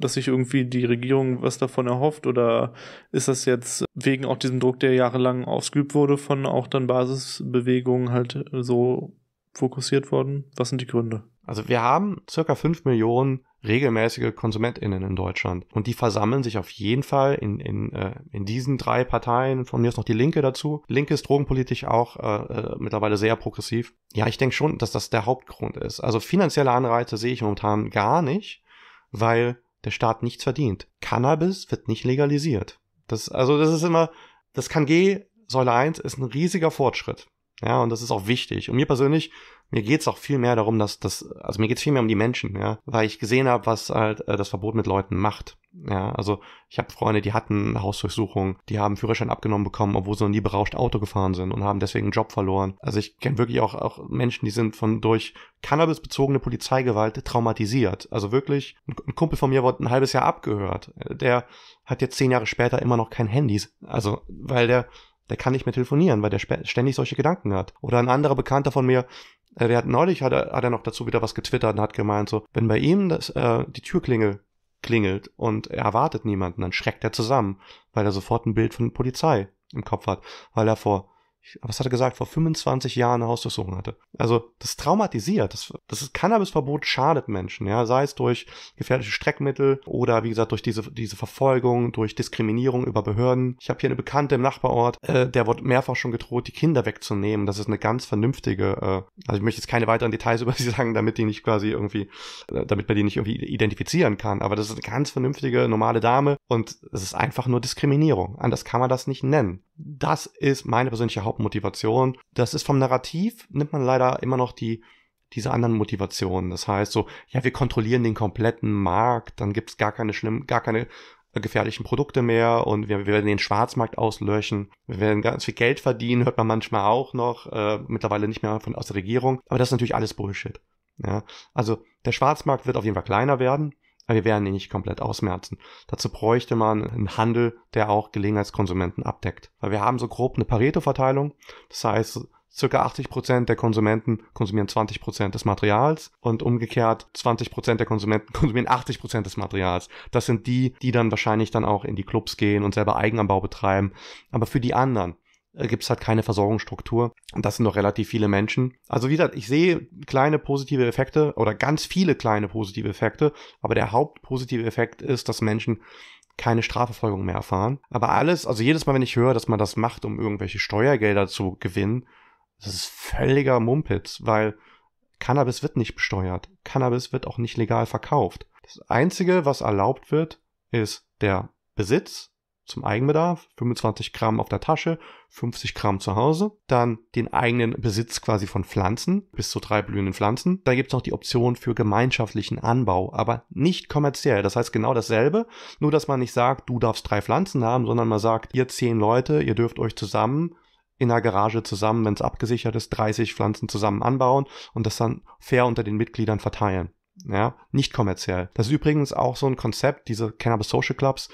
dass sich irgendwie die Regierung was davon erhofft? Oder ist das jetzt wegen auch diesem Druck, der jahrelang ausgeübt wurde, von auch dann Basisbewegungen halt äh, so fokussiert worden? Was sind die Gründe? Also wir haben circa 5 Millionen regelmäßige KonsumentInnen in Deutschland. Und die versammeln sich auf jeden Fall in, in, äh, in diesen drei Parteien. Von mir ist noch die Linke dazu. Linke ist drogenpolitisch auch äh, äh, mittlerweile sehr progressiv. Ja, ich denke schon, dass das der Hauptgrund ist. Also finanzielle Anreize sehe ich momentan gar nicht, weil der Staat nichts verdient. Cannabis wird nicht legalisiert. Das, also das ist immer, das kann G, Säule 1 ist ein riesiger Fortschritt. Ja, und das ist auch wichtig. Und mir persönlich, mir geht's auch viel mehr darum, dass das, also mir geht's viel mehr um die Menschen, ja, weil ich gesehen habe, was halt äh, das Verbot mit Leuten macht. Ja, also ich habe Freunde, die hatten Hausdurchsuchungen, die haben Führerschein abgenommen bekommen, obwohl sie noch nie berauscht Auto gefahren sind und haben deswegen einen Job verloren. Also ich kenne wirklich auch, auch Menschen, die sind von durch Cannabis bezogene Polizeigewalt traumatisiert. Also wirklich, ein Kumpel von mir wurde ein halbes Jahr abgehört. Der hat jetzt zehn Jahre später immer noch kein Handy. Also, weil der der kann nicht mehr telefonieren, weil der ständig solche Gedanken hat. Oder ein anderer Bekannter von mir, äh, der hat neulich hat er, hat er noch dazu wieder was getwittert und hat gemeint so, wenn bei ihm das, äh, die Türklingel klingelt und er erwartet niemanden, dann schreckt er zusammen, weil er sofort ein Bild von Polizei im Kopf hat, weil er vor was hat er gesagt, vor 25 Jahren eine Hausdurchsuchung hatte. Also das traumatisiert. Das, das Cannabisverbot schadet Menschen, ja, sei es durch gefährliche Streckmittel oder wie gesagt durch diese, diese Verfolgung, durch Diskriminierung über Behörden. Ich habe hier eine Bekannte im Nachbarort, äh, der wird mehrfach schon gedroht, die Kinder wegzunehmen. Das ist eine ganz vernünftige, äh, also ich möchte jetzt keine weiteren Details [laughs] über sie sagen, damit die nicht quasi irgendwie, äh, damit man die nicht irgendwie identifizieren kann. Aber das ist eine ganz vernünftige, normale Dame und es ist einfach nur Diskriminierung. Anders kann man das nicht nennen. Das ist meine persönliche Hauptmotivation. Das ist vom Narrativ, nimmt man leider immer noch die diese anderen Motivationen. Das heißt so, ja, wir kontrollieren den kompletten Markt, dann gibt's gar keine schlimm, gar keine äh, gefährlichen Produkte mehr und wir, wir, werden den Schwarzmarkt auslöschen. Wir werden ganz viel Geld verdienen, hört man manchmal auch noch, äh, mittlerweile nicht mehr von aus der Regierung. Aber das ist natürlich alles Bullshit. Ja, also der Schwarzmarkt wird auf jeden Fall kleiner werden. Aber wir werden ihn nicht komplett ausmerzen. Dazu bräuchte man einen Handel, der auch Gelegenheitskonsumenten abdeckt. Weil wir haben so grob eine Pareto-Verteilung. Das heißt, circa 80% Prozent der Konsumenten konsumieren 20% Prozent des Materials und umgekehrt 20% Prozent der Konsumenten [laughs] konsumieren 80% Prozent des Materials. Das sind die, die dann wahrscheinlich dann auch in die Clubs gehen und selber Eigenanbau betreiben. Aber für die anderen, äh, gibt es halt keine Versorgungsstruktur. Und das sind noch relativ viele Menschen. Also wie gesagt, ich sehe kleine positive Effekte oder ganz viele kleine positive Effekte, aber der hauptpositive Effekt ist, dass Menschen keine Strafverfolgung mehr erfahren. Aber alles, also jedes Mal, wenn ich höre, dass man das macht, um irgendwelche Steuergelder zu gewinnen, das ist völliger Mumpitz, weil Cannabis wird nicht besteuert. Cannabis wird auch nicht legal verkauft. Das Einzige, was erlaubt wird, ist der Besitz zum Eigenbedarf, 25 Gramm auf der Tasche, 50 Gramm zu Hause, dann den eigenen Besitz quasi von Pflanzen, bis zu drei blühenden Pflanzen. Da gibt's noch die Option für gemeinschaftlichen Anbau, aber nicht kommerziell. Das heißt genau dasselbe, nur dass man nicht sagt, du darfst drei Pflanzen haben, sondern man sagt, ihr zehn Leute, ihr dürft euch zusammen in der Garage zusammen, wenn es abgesichert ist, 30 Pflanzen zusammen anbauen und das dann fair unter den Mitgliedern verteilen ja, nicht kommerziell. Das ist übrigens auch so ein Konzept, diese Cannabis Social Clubs,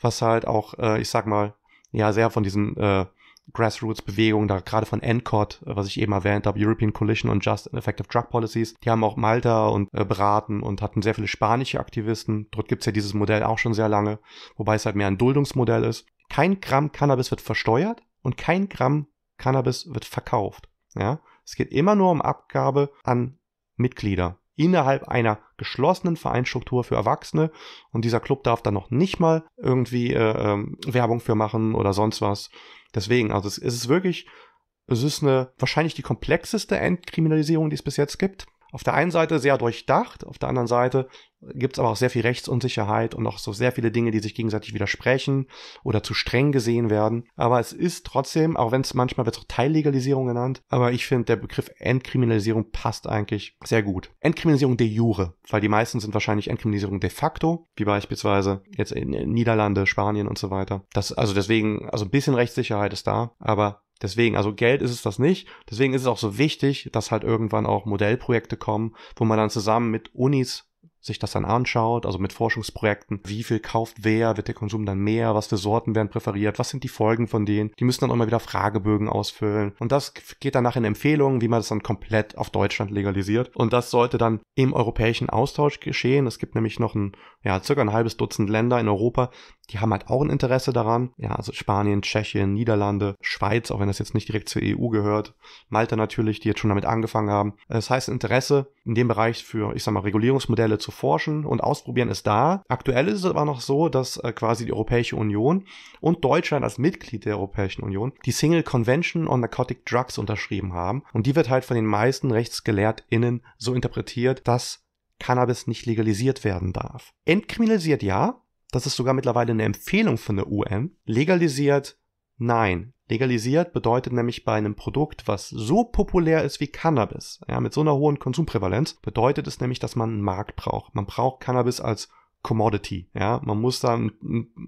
was halt auch, äh, ich sag mal, ja, sehr von diesen äh, Grassroots-Bewegungen, da gerade von NCOT, äh, was ich eben erwähnt habe, European Coalition on Just and Effective Drug Policies, die haben auch Malta und äh, beraten und hatten sehr viele spanische Aktivisten. Dort gibt's ja dieses Modell auch schon sehr lange, wobei es halt mehr ein Duldungsmodell ist. Kein Gramm Cannabis wird versteuert und kein Gramm Cannabis wird verkauft. Ja? Es geht immer nur um Abgabe an Mitglieder innerhalb einer geschlossenen Vereinsstruktur für Erwachsene und dieser Club darf da noch nicht mal irgendwie äh, ähm, Werbung für machen oder sonst was. Deswegen, also es, es ist wirklich, es ist eine wahrscheinlich die komplexeste Entkriminalisierung, die es bis jetzt gibt auf der einen Seite sehr durchdacht, auf der anderen Seite gibt es aber auch sehr viel Rechtsunsicherheit und auch so sehr viele Dinge, die sich gegenseitig widersprechen oder zu streng gesehen werden. Aber es ist trotzdem, auch wenn es manchmal wird es auch Teillegalisierung genannt, aber ich finde, der Begriff Entkriminalisierung passt eigentlich sehr gut. Entkriminalisierung de jure, weil die meisten sind wahrscheinlich Entkriminalisierung de facto, wie beispielsweise jetzt in Niederlande, Spanien und so weiter. Das, also deswegen, also ein bisschen Rechtssicherheit ist da, aber Deswegen, also Geld ist es das nicht. Deswegen ist es auch so wichtig, dass halt irgendwann auch Modellprojekte kommen, wo man dann zusammen mit Unis sich das dann anschaut, also mit Forschungsprojekten, wie viel kauft wer, wird der Konsum dann mehr, was für Sorten werden präferiert, was sind die Folgen von denen. Die müssen dann auch mal wieder Fragebögen ausfüllen. Und das geht danach in Empfehlungen, wie man das dann komplett auf Deutschland legalisiert. Und das sollte dann im europäischen Austausch geschehen. Es gibt nämlich noch ein, ja, circa ein halbes Dutzend Länder in Europa, die haben halt auch ein Interesse daran. Ja, also Spanien, Tschechien, Niederlande, Schweiz, auch wenn das jetzt nicht direkt zur EU gehört. Malta natürlich, die jetzt schon damit angefangen haben. Das heißt, Interesse in dem Bereich für, ich sag mal, Regulierungsmodelle zu Forschen und Ausprobieren ist da. Aktuell ist es aber noch so, dass äh, quasi die Europäische Union und Deutschland als Mitglied der Europäischen Union die Single Convention on Narcotic Drugs unterschrieben haben. Und die wird halt von den meisten RechtsgelehrtInnen so interpretiert, dass Cannabis nicht legalisiert werden darf. Entkriminalisiert ja, das ist sogar mittlerweile eine Empfehlung von der UN. Legalisiert Nein, legalisiert bedeutet nämlich bei einem Produkt, was so populär ist wie Cannabis, ja, mit so einer hohen Konsumprävalenz, bedeutet es nämlich, dass man einen Markt braucht. Man braucht Cannabis als Commodity, ja, man muss da einen,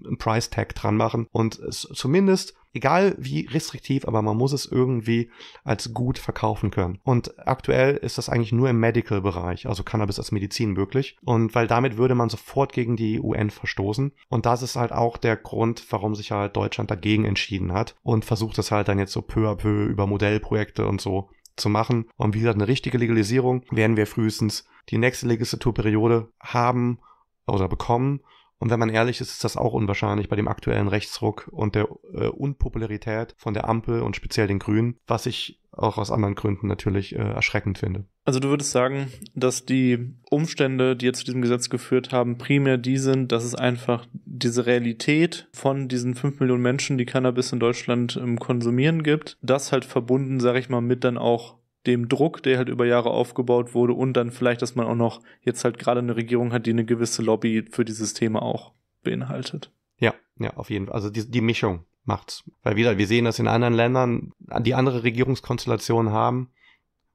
einen Price Tag dran machen und es, zumindest Egal wie restriktiv, aber man muss es irgendwie als gut verkaufen können. Und aktuell ist das eigentlich nur im Medical-Bereich, also Cannabis als Medizin möglich. Und weil damit würde man sofort gegen die UN verstoßen. Und das ist halt auch der Grund, warum sich halt Deutschland dagegen entschieden hat und versucht das halt dann jetzt so peu à peu über Modellprojekte und so zu machen. Und wie gesagt, eine richtige Legalisierung werden wir frühestens die nächste Legislaturperiode haben oder bekommen. Und wenn man ehrlich ist, ist das auch unwahrscheinlich bei dem aktuellen Rechtsruck und der äh, Unpopularität von der Ampel und speziell den Grünen, was ich auch aus anderen Gründen natürlich äh, erschreckend finde. Also du würdest sagen, dass die Umstände, die jetzt zu diesem Gesetz geführt haben, primär die sind, dass es einfach diese Realität von diesen fünf Millionen Menschen, die Cannabis in Deutschland ähm, konsumieren gibt, das halt verbunden, sag ich mal, mit dann auch dem Druck, der halt über Jahre aufgebaut wurde und dann vielleicht, dass man auch noch jetzt halt gerade eine Regierung hat, die eine gewisse Lobby für dieses Thema auch beinhaltet. Ja, ja, auf jeden Fall. Also die, die Mischung macht's. Weil wieder, wir sehen das in anderen Ländern, die andere Regierungskonstellationen haben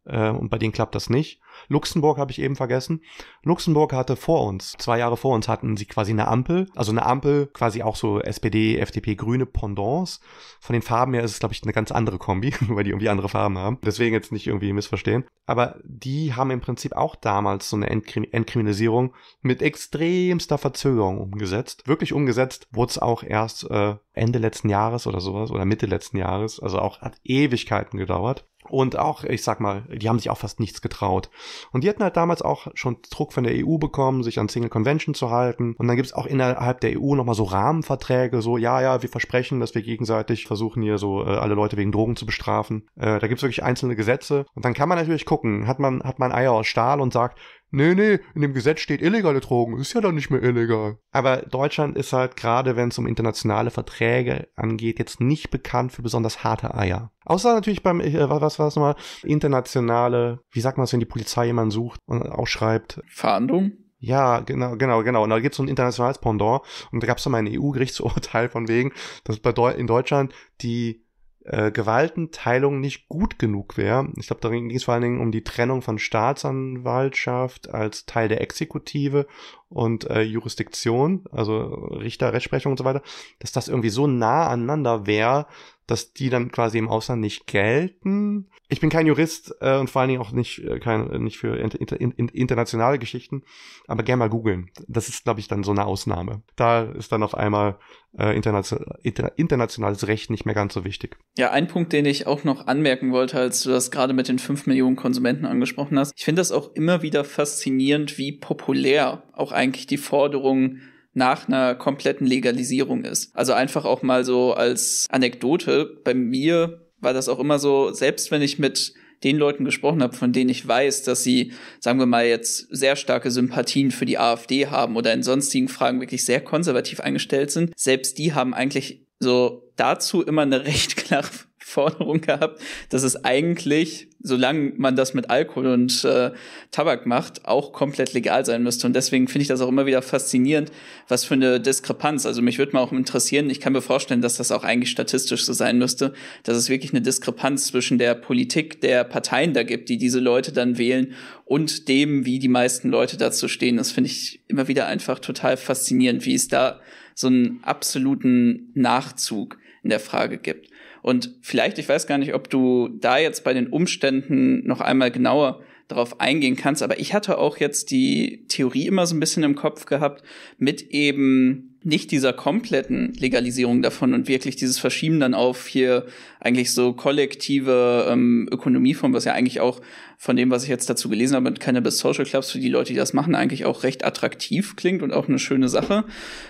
äh, und bei denen klappt das nicht. Luxemburg habe ich eben vergessen. Luxemburg hatte vor uns, zwei Jahre vor uns hatten sie quasi eine Ampel, also eine Ampel, quasi auch so SPD, FDP, Grüne Pendants. Von den Farben her ist es, glaube ich, eine ganz andere Kombi, [laughs] weil die irgendwie andere Farben haben. Deswegen jetzt nicht irgendwie missverstehen. Aber die haben im Prinzip auch damals so eine Entkrim Entkriminalisierung mit extremster Verzögerung umgesetzt. Wirklich umgesetzt wurde es auch erst äh, Ende letzten Jahres oder sowas oder Mitte letzten Jahres. Also auch hat Ewigkeiten gedauert. Und auch, ich sag mal, die haben sich auch fast nichts getraut. Und die hatten halt damals auch schon Druck von der EU bekommen, sich an Single Convention zu halten. Und dann gibt's auch innerhalb der EU nochmal so Rahmenverträge, so, ja, ja, wir versprechen, dass wir gegenseitig versuchen, hier so äh, alle Leute wegen Drogen zu bestrafen. Äh, da gibt's wirklich einzelne Gesetze. Und dann kann man natürlich gucken, hat man, hat man Eier aus Stahl und sagt, nee, nee, in dem Gesetz steht illegale Drogen, ist ja dann nicht mehr illegal. Aber Deutschland ist halt gerade, wenn es um internationale Verträge angeht, jetzt nicht bekannt für besonders harte Eier. Außer natürlich beim, äh, was war es nochmal, internationale, wie sagt man es, wenn die Polizei jemanden sucht und auch schreibt. Fahndung? Ja, genau, genau, genau. Und da gibt es so ein internationales Pendant und da gab es dann mal ein EU-Gerichtsurteil von wegen, dass bei Deu in Deutschland die äh, Gewaltenteilung nicht gut genug wäre. Ich glaube, da ging es vor allen Dingen um die Trennung von Staatsanwaltschaft als Teil der Exekutive und äh, Jurisdiktion, also Richter, Rechtsprechung und so weiter, dass das irgendwie so nah aneinander wäre, dass die dann quasi im Ausland nicht gelten. Ich bin kein Jurist äh, und vor allen Dingen auch nicht, äh, kein, äh, nicht für inter, in, internationale Geschichten, aber gerne mal googeln. Das ist, glaube ich, dann so eine Ausnahme. Da ist dann auf einmal äh, international, inter, internationales Recht nicht mehr ganz so wichtig. Ja, ein Punkt, den ich auch noch anmerken wollte, als du das gerade mit den 5 Millionen Konsumenten angesprochen hast. Ich finde das auch immer wieder faszinierend, wie populär auch eigentlich die Forderungen nach einer kompletten Legalisierung ist. Also einfach auch mal so als Anekdote. Bei mir war das auch immer so, selbst wenn ich mit den Leuten gesprochen habe, von denen ich weiß, dass sie, sagen wir mal, jetzt sehr starke Sympathien für die AfD haben oder in sonstigen Fragen wirklich sehr konservativ eingestellt sind, selbst die haben eigentlich so dazu immer eine [laughs] recht klare Forderung gehabt, dass es eigentlich, solange man das mit Alkohol und äh, Tabak macht, auch komplett legal sein müsste. Und deswegen finde ich das auch immer wieder faszinierend, was für eine Diskrepanz. Also mich würde mal auch interessieren, ich kann mir vorstellen, dass das auch eigentlich statistisch so sein müsste, dass es wirklich eine Diskrepanz zwischen der Politik der Parteien da gibt, die diese Leute dann wählen und dem, wie die meisten Leute dazu stehen. Das finde ich immer wieder einfach total faszinierend, wie es da so einen absoluten Nachzug in der Frage gibt. Und vielleicht, ich weiß gar nicht, ob du da jetzt bei den Umständen noch einmal genauer darauf eingehen kannst, aber ich hatte auch jetzt die Theorie immer so ein bisschen im Kopf gehabt, mit eben nicht dieser kompletten Legalisierung davon und wirklich dieses Verschieben dann auf hier eigentlich so kollektive ähm, Ökonomieform, was ja eigentlich auch von dem, was ich jetzt dazu gelesen habe, mit Cannabis Social Clubs für die Leute, die das machen, eigentlich auch recht attraktiv klingt und auch eine schöne Sache.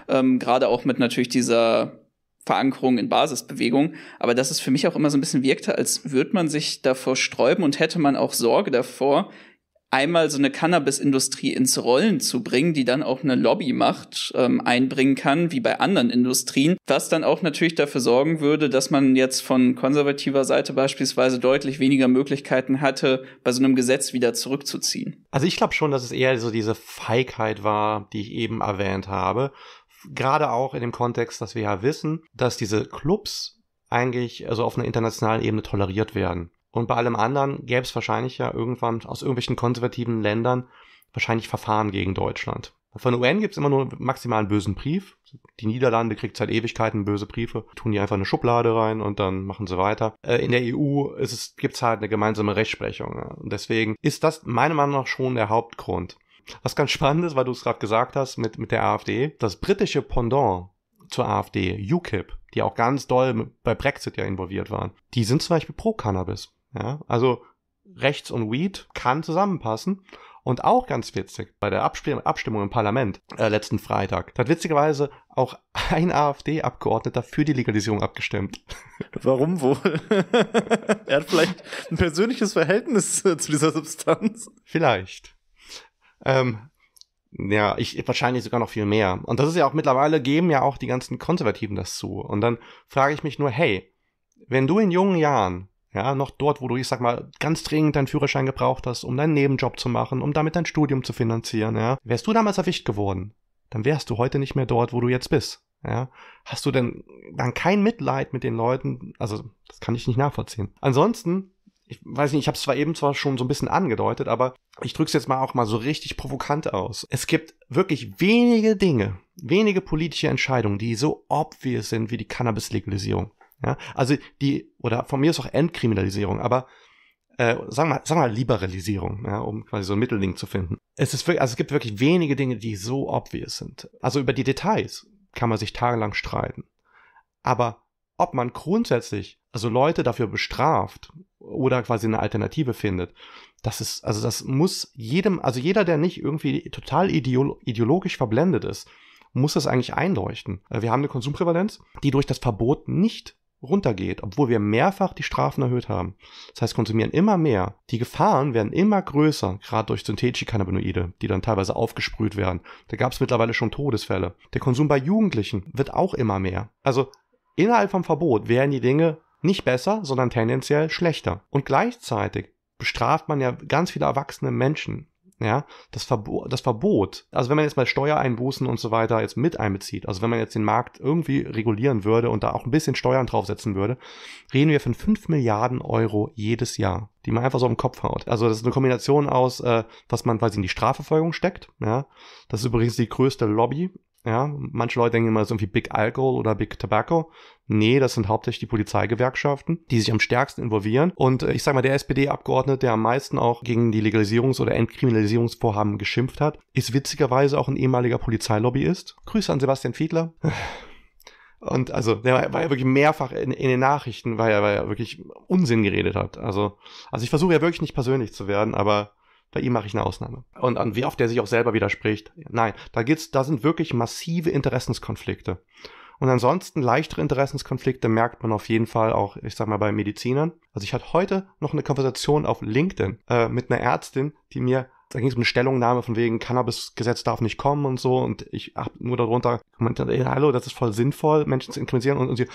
Ähm, Gerade auch mit natürlich dieser Verankerung in Basisbewegung. Aber dass es für mich auch immer so ein bisschen wirkte, als würde man sich davor sträuben und hätte man auch Sorge davor, einmal so eine Cannabis-Industrie ins Rollen zu bringen, die dann auch eine Lobbymacht ähm, einbringen kann, wie bei anderen Industrien, was dann auch natürlich dafür sorgen würde, dass man jetzt von konservativer Seite beispielsweise deutlich weniger Möglichkeiten hatte, bei so einem Gesetz wieder zurückzuziehen. Also ich glaube schon, dass es eher so diese Feigheit war, die ich eben erwähnt habe gerade auch in dem Kontext, dass wir ja wissen, dass diese Clubs eigentlich also auf einer internationalen Ebene toleriert werden. Und bei allem anderen gäbe es wahrscheinlich ja irgendwann aus irgendwelchen konservativen Ländern wahrscheinlich Verfahren gegen Deutschland. Von UN gibt es immer nur maximal einen bösen Brief. Die Niederlande kriegt seit Ewigkeiten böse Briefe, tun die einfach eine Schublade rein und dann machen sie weiter. Äh, in der EU gibt es gibt's halt eine gemeinsame Rechtsprechung. Und deswegen ist das meiner Meinung nach schon der Hauptgrund. Was ganz spannend ist, weil du es gerade gesagt hast mit, mit der AfD, das britische Pendant zur AfD, UKIP, die auch ganz doll bei Brexit ja involviert waren, die sind zum Beispiel pro Cannabis. Ja? Also Rechts und Weed kann zusammenpassen. Und auch ganz witzig, bei der Abstimmung im Parlament äh, letzten Freitag, da hat witzigerweise auch [laughs] ein AfD-Abgeordneter für die Legalisierung abgestimmt. Warum wohl? [laughs] er hat vielleicht ein persönliches Verhältnis äh, zu dieser Substanz. Vielleicht. Ähm, ja, ich wahrscheinlich sogar noch viel mehr. Und das ist ja auch mittlerweile geben ja auch die ganzen Konservativen das zu. Und dann frage ich mich nur, hey, wenn du in jungen Jahren, ja, noch dort, wo du, ich sag mal, ganz dringend deinen Führerschein gebraucht hast, um deinen Nebenjob zu machen, um damit dein Studium zu finanzieren, ja, wärst du damals erwischt geworden, dann wärst du heute nicht mehr dort, wo du jetzt bist. Ja, hast du denn dann kein Mitleid mit den Leuten? Also, das kann ich nicht nachvollziehen. Ansonsten ich weiß nicht, ich habe es zwar eben zwar schon so ein bisschen angedeutet, aber ich drücke es jetzt mal auch mal so richtig provokant aus. Es gibt wirklich wenige Dinge, wenige politische Entscheidungen, die so obvious sind wie die Cannabis-Legalisierung. Ja? Also die, oder von mir ist auch Entkriminalisierung, aber äh, sagen wir sagen wir Liberalisierung, ja, um quasi so ein Mittelding zu finden. Es ist wirklich, also es gibt wirklich wenige Dinge, die so obvious sind. Also über die Details kann man sich tagelang streiten. Aber ob man grundsätzlich, also Leute dafür bestraft oder quasi eine Alternative findet, das ist, also das muss jedem, also jeder, der nicht irgendwie total ideologisch verblendet ist, muss das eigentlich einleuchten. Äh, wir haben eine Konsumprävalenz, die durch das Verbot nicht runtergeht, obwohl wir mehrfach die Strafen erhöht haben. Das heißt, konsumieren immer mehr. Die Gefahren werden immer größer, gerade durch synthetische Cannabinoide, die dann teilweise aufgesprüht werden. Da gab es mittlerweile schon Todesfälle. Der Konsum bei Jugendlichen wird auch immer mehr. Also Innerhalb vom Verbot wären die Dinge nicht besser, sondern tendenziell schlechter. Und gleichzeitig bestraft man ja ganz viele erwachsene Menschen. Ja, das, Verbo das Verbot, also wenn man jetzt mal Steuereinbußen und so weiter jetzt mit einbezieht, also wenn man jetzt den Markt irgendwie regulieren würde und da auch ein bisschen Steuern draufsetzen würde, reden wir von 5 Milliarden Euro jedes Jahr, die man einfach so im Kopf haut. Also das ist eine Kombination aus, äh, dass man quasi in die Strafverfolgung steckt, ja, das ist übrigens die größte Lobby ja, manche Leute denken immer, das ist irgendwie Big Alcohol oder Big Tobacco. Nee, das sind hauptsächlich die Polizeigewerkschaften, die sich am stärksten involvieren. Und äh, ich sage mal, der SPD-Abgeordnete, der am meisten auch gegen die Legalisierungs- oder Entkriminalisierungsvorhaben geschimpft hat, ist witzigerweise auch ein ehemaliger Polizeilobbyist. Grüße an Sebastian Fiedler. [sighs] Und also, der war ja wirklich mehrfach in, in den Nachrichten, weil er, weil er wirklich Unsinn geredet hat. Also, also ich versuche ja wirklich nicht persönlich zu werden, aber bei ihm mache ich eine Ausnahme. Und an wie oft der sich auch selber widerspricht. Nein, da geht's, da sind wirklich massive Interessenskonflikte. Und ansonsten leichtere Interessenskonflikte merkt man auf jeden Fall auch, ich sag mal, bei Medizinern. Also ich hatte heute noch eine Konversation auf LinkedIn äh, mit einer Ärztin, die mir da ging es um eine Stellungnahme von wegen Cannabis-Gesetz darf nicht kommen und so und ich hab nur darunter kommentiert, ey, hallo, das ist voll sinnvoll, Menschen zu inkriminieren. und, und sie,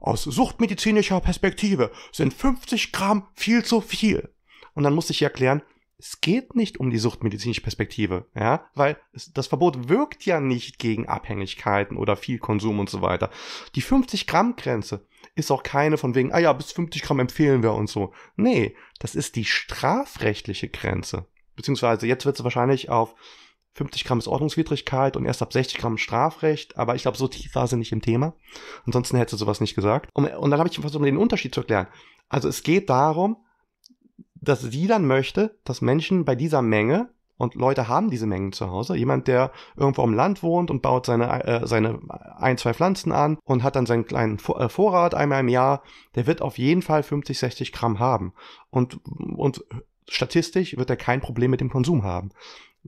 aus suchtmedizinischer Perspektive sind 50 Gramm viel zu viel. Und dann musste ich ihr erklären, es geht nicht um die suchtmedizinische Perspektive, ja, weil das Verbot wirkt ja nicht gegen Abhängigkeiten oder viel Konsum und so weiter. Die 50 Gramm Grenze ist auch keine von wegen, ah ja, bis 50 Gramm empfehlen wir und so. Nee, das ist die strafrechtliche Grenze. Beziehungsweise jetzt wird es wahrscheinlich auf 50 Gramm ist Ordnungswidrigkeit und erst ab 60 Gramm Strafrecht, aber ich glaube, so tief war sie nicht im Thema. Ansonsten hätte sie sowas nicht gesagt. Und, und dann habe ich versucht, um den Unterschied zu erklären. Also es geht darum, dass sie dann möchte, dass Menschen bei dieser Menge und Leute haben diese Mengen zu Hause. Jemand, der irgendwo am Land wohnt und baut seine, äh, seine ein, zwei Pflanzen an und hat dann seinen kleinen äh, Vorrat einmal im Jahr, der wird auf jeden Fall 50, 60 Gramm haben. Und, und statistisch wird er kein Problem mit dem Konsum haben.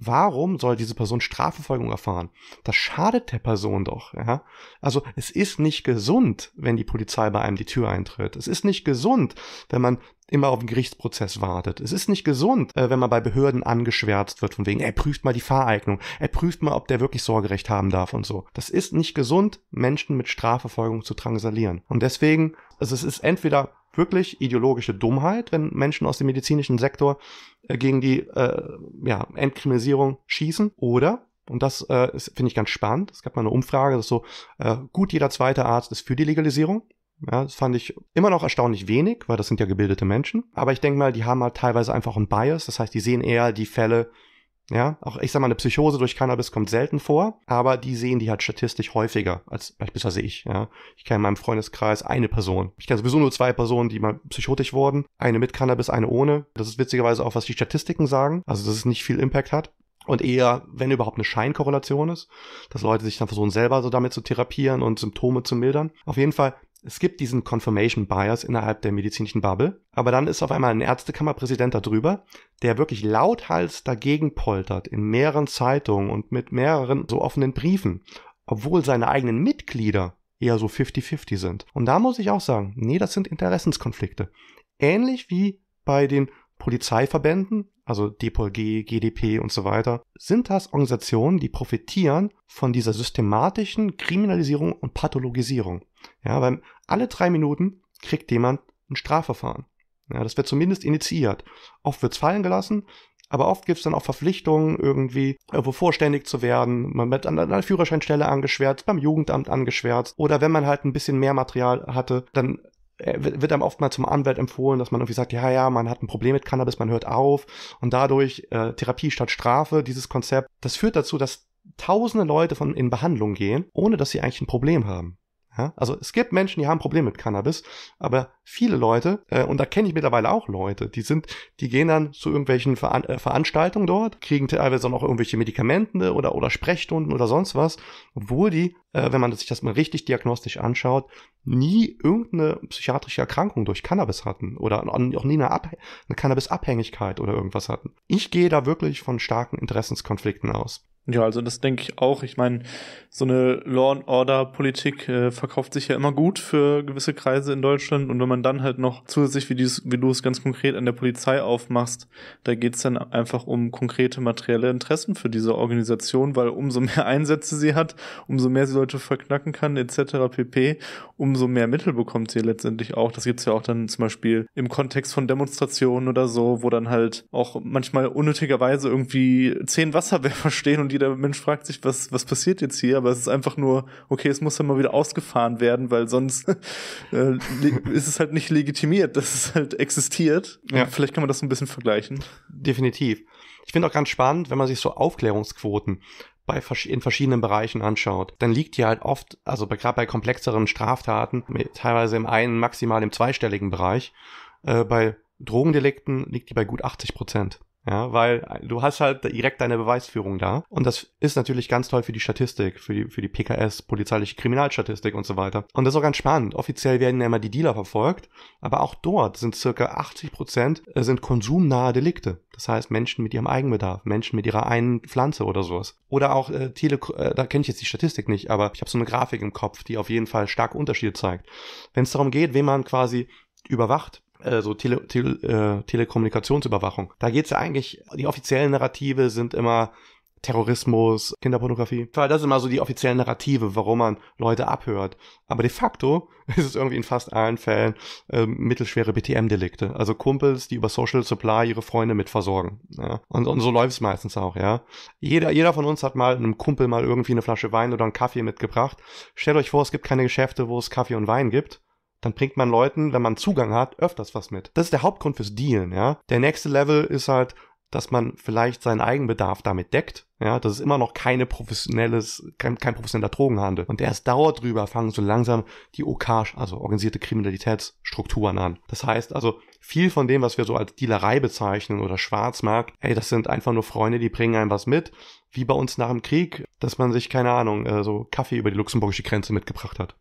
Warum soll diese Person Strafverfolgung erfahren? Das schadet der Person doch. Ja? Also es ist nicht gesund, wenn die Polizei bei einem die Tür eintritt. Es ist nicht gesund, wenn man immer auf den Gerichtsprozess wartet. Es ist nicht gesund, äh, wenn man bei Behörden angeschwärzt wird von wegen, er prüft mal die Fahreignung, er prüft mal, ob der wirklich Sorgerecht haben darf und so. Das ist nicht gesund, Menschen mit Strafverfolgung zu drangsalieren. Und deswegen, also es ist entweder wirklich ideologische Dummheit, wenn Menschen aus dem medizinischen Sektor äh, gegen die äh, ja, Entkriminalisierung schießen oder und das äh, finde ich ganz spannend. Es gab mal eine Umfrage, das ist so, äh, gut jeder zweite Arzt ist für die Legalisierung. Ja, das fand ich immer noch erstaunlich wenig, weil das sind ja gebildete Menschen. Aber ich denke mal, die haben halt teilweise einfach einen Bias. Das heißt, die sehen eher die Fälle, ja, auch ich sag mal, eine Psychose durch Cannabis kommt selten vor, aber die sehen die halt statistisch häufiger als beispielsweise ich. Ja. Ich kenne in meinem Freundeskreis eine Person. Ich kenne sowieso nur zwei Personen, die mal psychotisch wurden. Eine mit Cannabis, eine ohne. Das ist witzigerweise auch, was die Statistiken sagen. Also, dass es nicht viel Impact hat und eher, wenn überhaupt, eine Scheinkorrelation ist, dass Leute sich dann versuchen, selber so damit zu therapieren und Symptome zu mildern. Auf jeden Fall, es gibt diesen Confirmation Bias innerhalb der medizinischen Bubble, aber dann ist auf einmal ein Ärztekammerpräsident darüber, der wirklich lauthals dagegen poltert in mehreren Zeitungen und mit mehreren so offenen Briefen, obwohl seine eigenen Mitglieder eher so 50-50 sind. Und da muss ich auch sagen, nee, das sind Interessenskonflikte. Ähnlich wie bei den Polizeiverbänden, also DPOLG, GDP und so weiter, sind das Organisationen, die profitieren von dieser systematischen Kriminalisierung und Pathologisierung. Ja, weil alle drei Minuten kriegt jemand ein Strafverfahren. Ja, das wird zumindest initiiert. Oft wird's fallen gelassen, aber oft gibt's dann auch Verpflichtungen, irgendwie irgendwo vorständig zu werden. Man wird an einer Führerscheinstelle angeschwärzt, beim Jugendamt angeschwärzt. Oder wenn man halt ein bisschen mehr Material hatte, dann äh, wird einem oft mal zum Anwalt empfohlen, dass man irgendwie sagt, ja, ja, man hat ein Problem mit Cannabis, man hört auf und dadurch äh, Therapie statt Strafe, dieses Konzept, das führt dazu, dass tausende Leute von in Behandlung gehen, ohne dass sie eigentlich ein Problem haben. Ja? Also es gibt Menschen, die haben Probleme mit Cannabis, aber viele Leute, äh, und da kenne ich mittlerweile auch Leute, die sind, die gehen dann zu irgendwelchen Veran äh, Veranstaltungen dort, kriegen teilweise auch noch irgendwelche Medikamente oder, oder Sprechstunden oder sonst was, obwohl die, äh, wenn man sich das mal richtig diagnostisch anschaut, nie irgendeine psychiatrische Erkrankung durch Cannabis hatten oder auch nie eine, eine Cannabis-Abhängigkeit oder irgendwas hatten. Ich gehe da wirklich von starken Interessenskonflikten aus. Ja, also das denke ich auch. Ich meine, so eine Law and Order Politik äh, verkauft sich ja immer gut für gewisse Kreise in Deutschland und wenn man dann halt noch zusätzlich, wie, dies, wie du es ganz konkret an der Polizei aufmachst, da geht es dann einfach um konkrete materielle Interessen für diese Organisation, weil umso mehr [laughs] Einsätze sie hat, umso mehr sie Leute verknacken kann etc. pp, umso mehr Mittel bekommt sie letztendlich auch. Das gibt es ja auch dann zum Beispiel im Kontext von Demonstrationen oder so, wo dann halt auch manchmal unnötigerweise irgendwie zehn Wasserwerfer [laughs] stehen und die jeder Mensch fragt sich, was, was passiert jetzt hier, aber es ist einfach nur, okay, es muss ja mal wieder ausgefahren werden, weil sonst [laughs] äh, ist es halt nicht legitimiert, dass es halt existiert. Ja. Vielleicht kann man das so ein bisschen vergleichen. Definitiv. Ich finde auch ganz spannend, wenn man sich so Aufklärungsquoten bei, in verschiedenen Bereichen anschaut, dann liegt die halt oft, also gerade bei komplexeren Straftaten, teilweise im einen, maximal im zweistelligen Bereich. Äh, bei Drogendelikten liegt die bei gut 80 Prozent. Ja, weil äh, du hast halt direkt deine Beweisführung da. Und das ist natürlich ganz toll für die Statistik, für die, für die PKS, polizeiliche Kriminalstatistik und so weiter. Und das ist auch ganz spannend. Offiziell werden ja immer die Dealer verfolgt, aber auch dort sind circa 80 Prozent äh, sind konsumnahe Delikte. Das heißt Menschen mit ihrem Eigenbedarf, Menschen mit ihrer einen Pflanze oder sowas. Oder auch äh, Tele äh, da kenne ich jetzt die Statistik nicht, aber ich habe so eine Grafik im Kopf, die auf jeden Fall starke Unterschiede zeigt. Wenn es darum geht, wen man quasi überwacht, äh, so Tele Tele äh, Telekommunikationsüberwachung. Da geht's ja eigentlich, die offiziellen Narrative sind immer Terrorismus, Kinderpornografie. Das ist immer so die offiziellen Narrative, warum man Leute abhört. Aber de facto [laughs] ist es irgendwie in fast allen Fällen äh, mittelschwere BTM-Delikte. Also Kumpels, die über Social Supply ihre Freunde mitversorgen. Ja. Und, und, so läuft's meistens auch, ja. Jeder, jeder von uns hat mal einem Kumpel mal irgendwie eine Flasche Wein oder einen Kaffee mitgebracht. Stellt euch vor, es gibt keine Geschäfte, wo es Kaffee und Wein gibt dann bringt man Leuten, wenn man Zugang hat, öfters was mit. Das ist der Hauptgrund fürs Dealen, ja. Der nächste Level ist halt, dass man vielleicht seinen Eigenbedarf damit deckt. Ja, das ist immer noch keine professionelles, kein, kein professioneller Drogenhandel. Und erst dauert drüber fangen so langsam die OK, also organisierte Kriminalitätsstrukturen an. Das heißt also, viel von dem, was wir so als Dealerei bezeichnen oder Schwarzmarkt, ey, das sind einfach nur Freunde, die bringen einem was mit. Wie bei uns nach dem Krieg, dass man sich, keine Ahnung, äh, so Kaffee über die luxemburgische Grenze mitgebracht hat.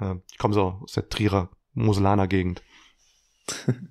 Äh, ich komme so aus der Trierer, Moselaner Gegend.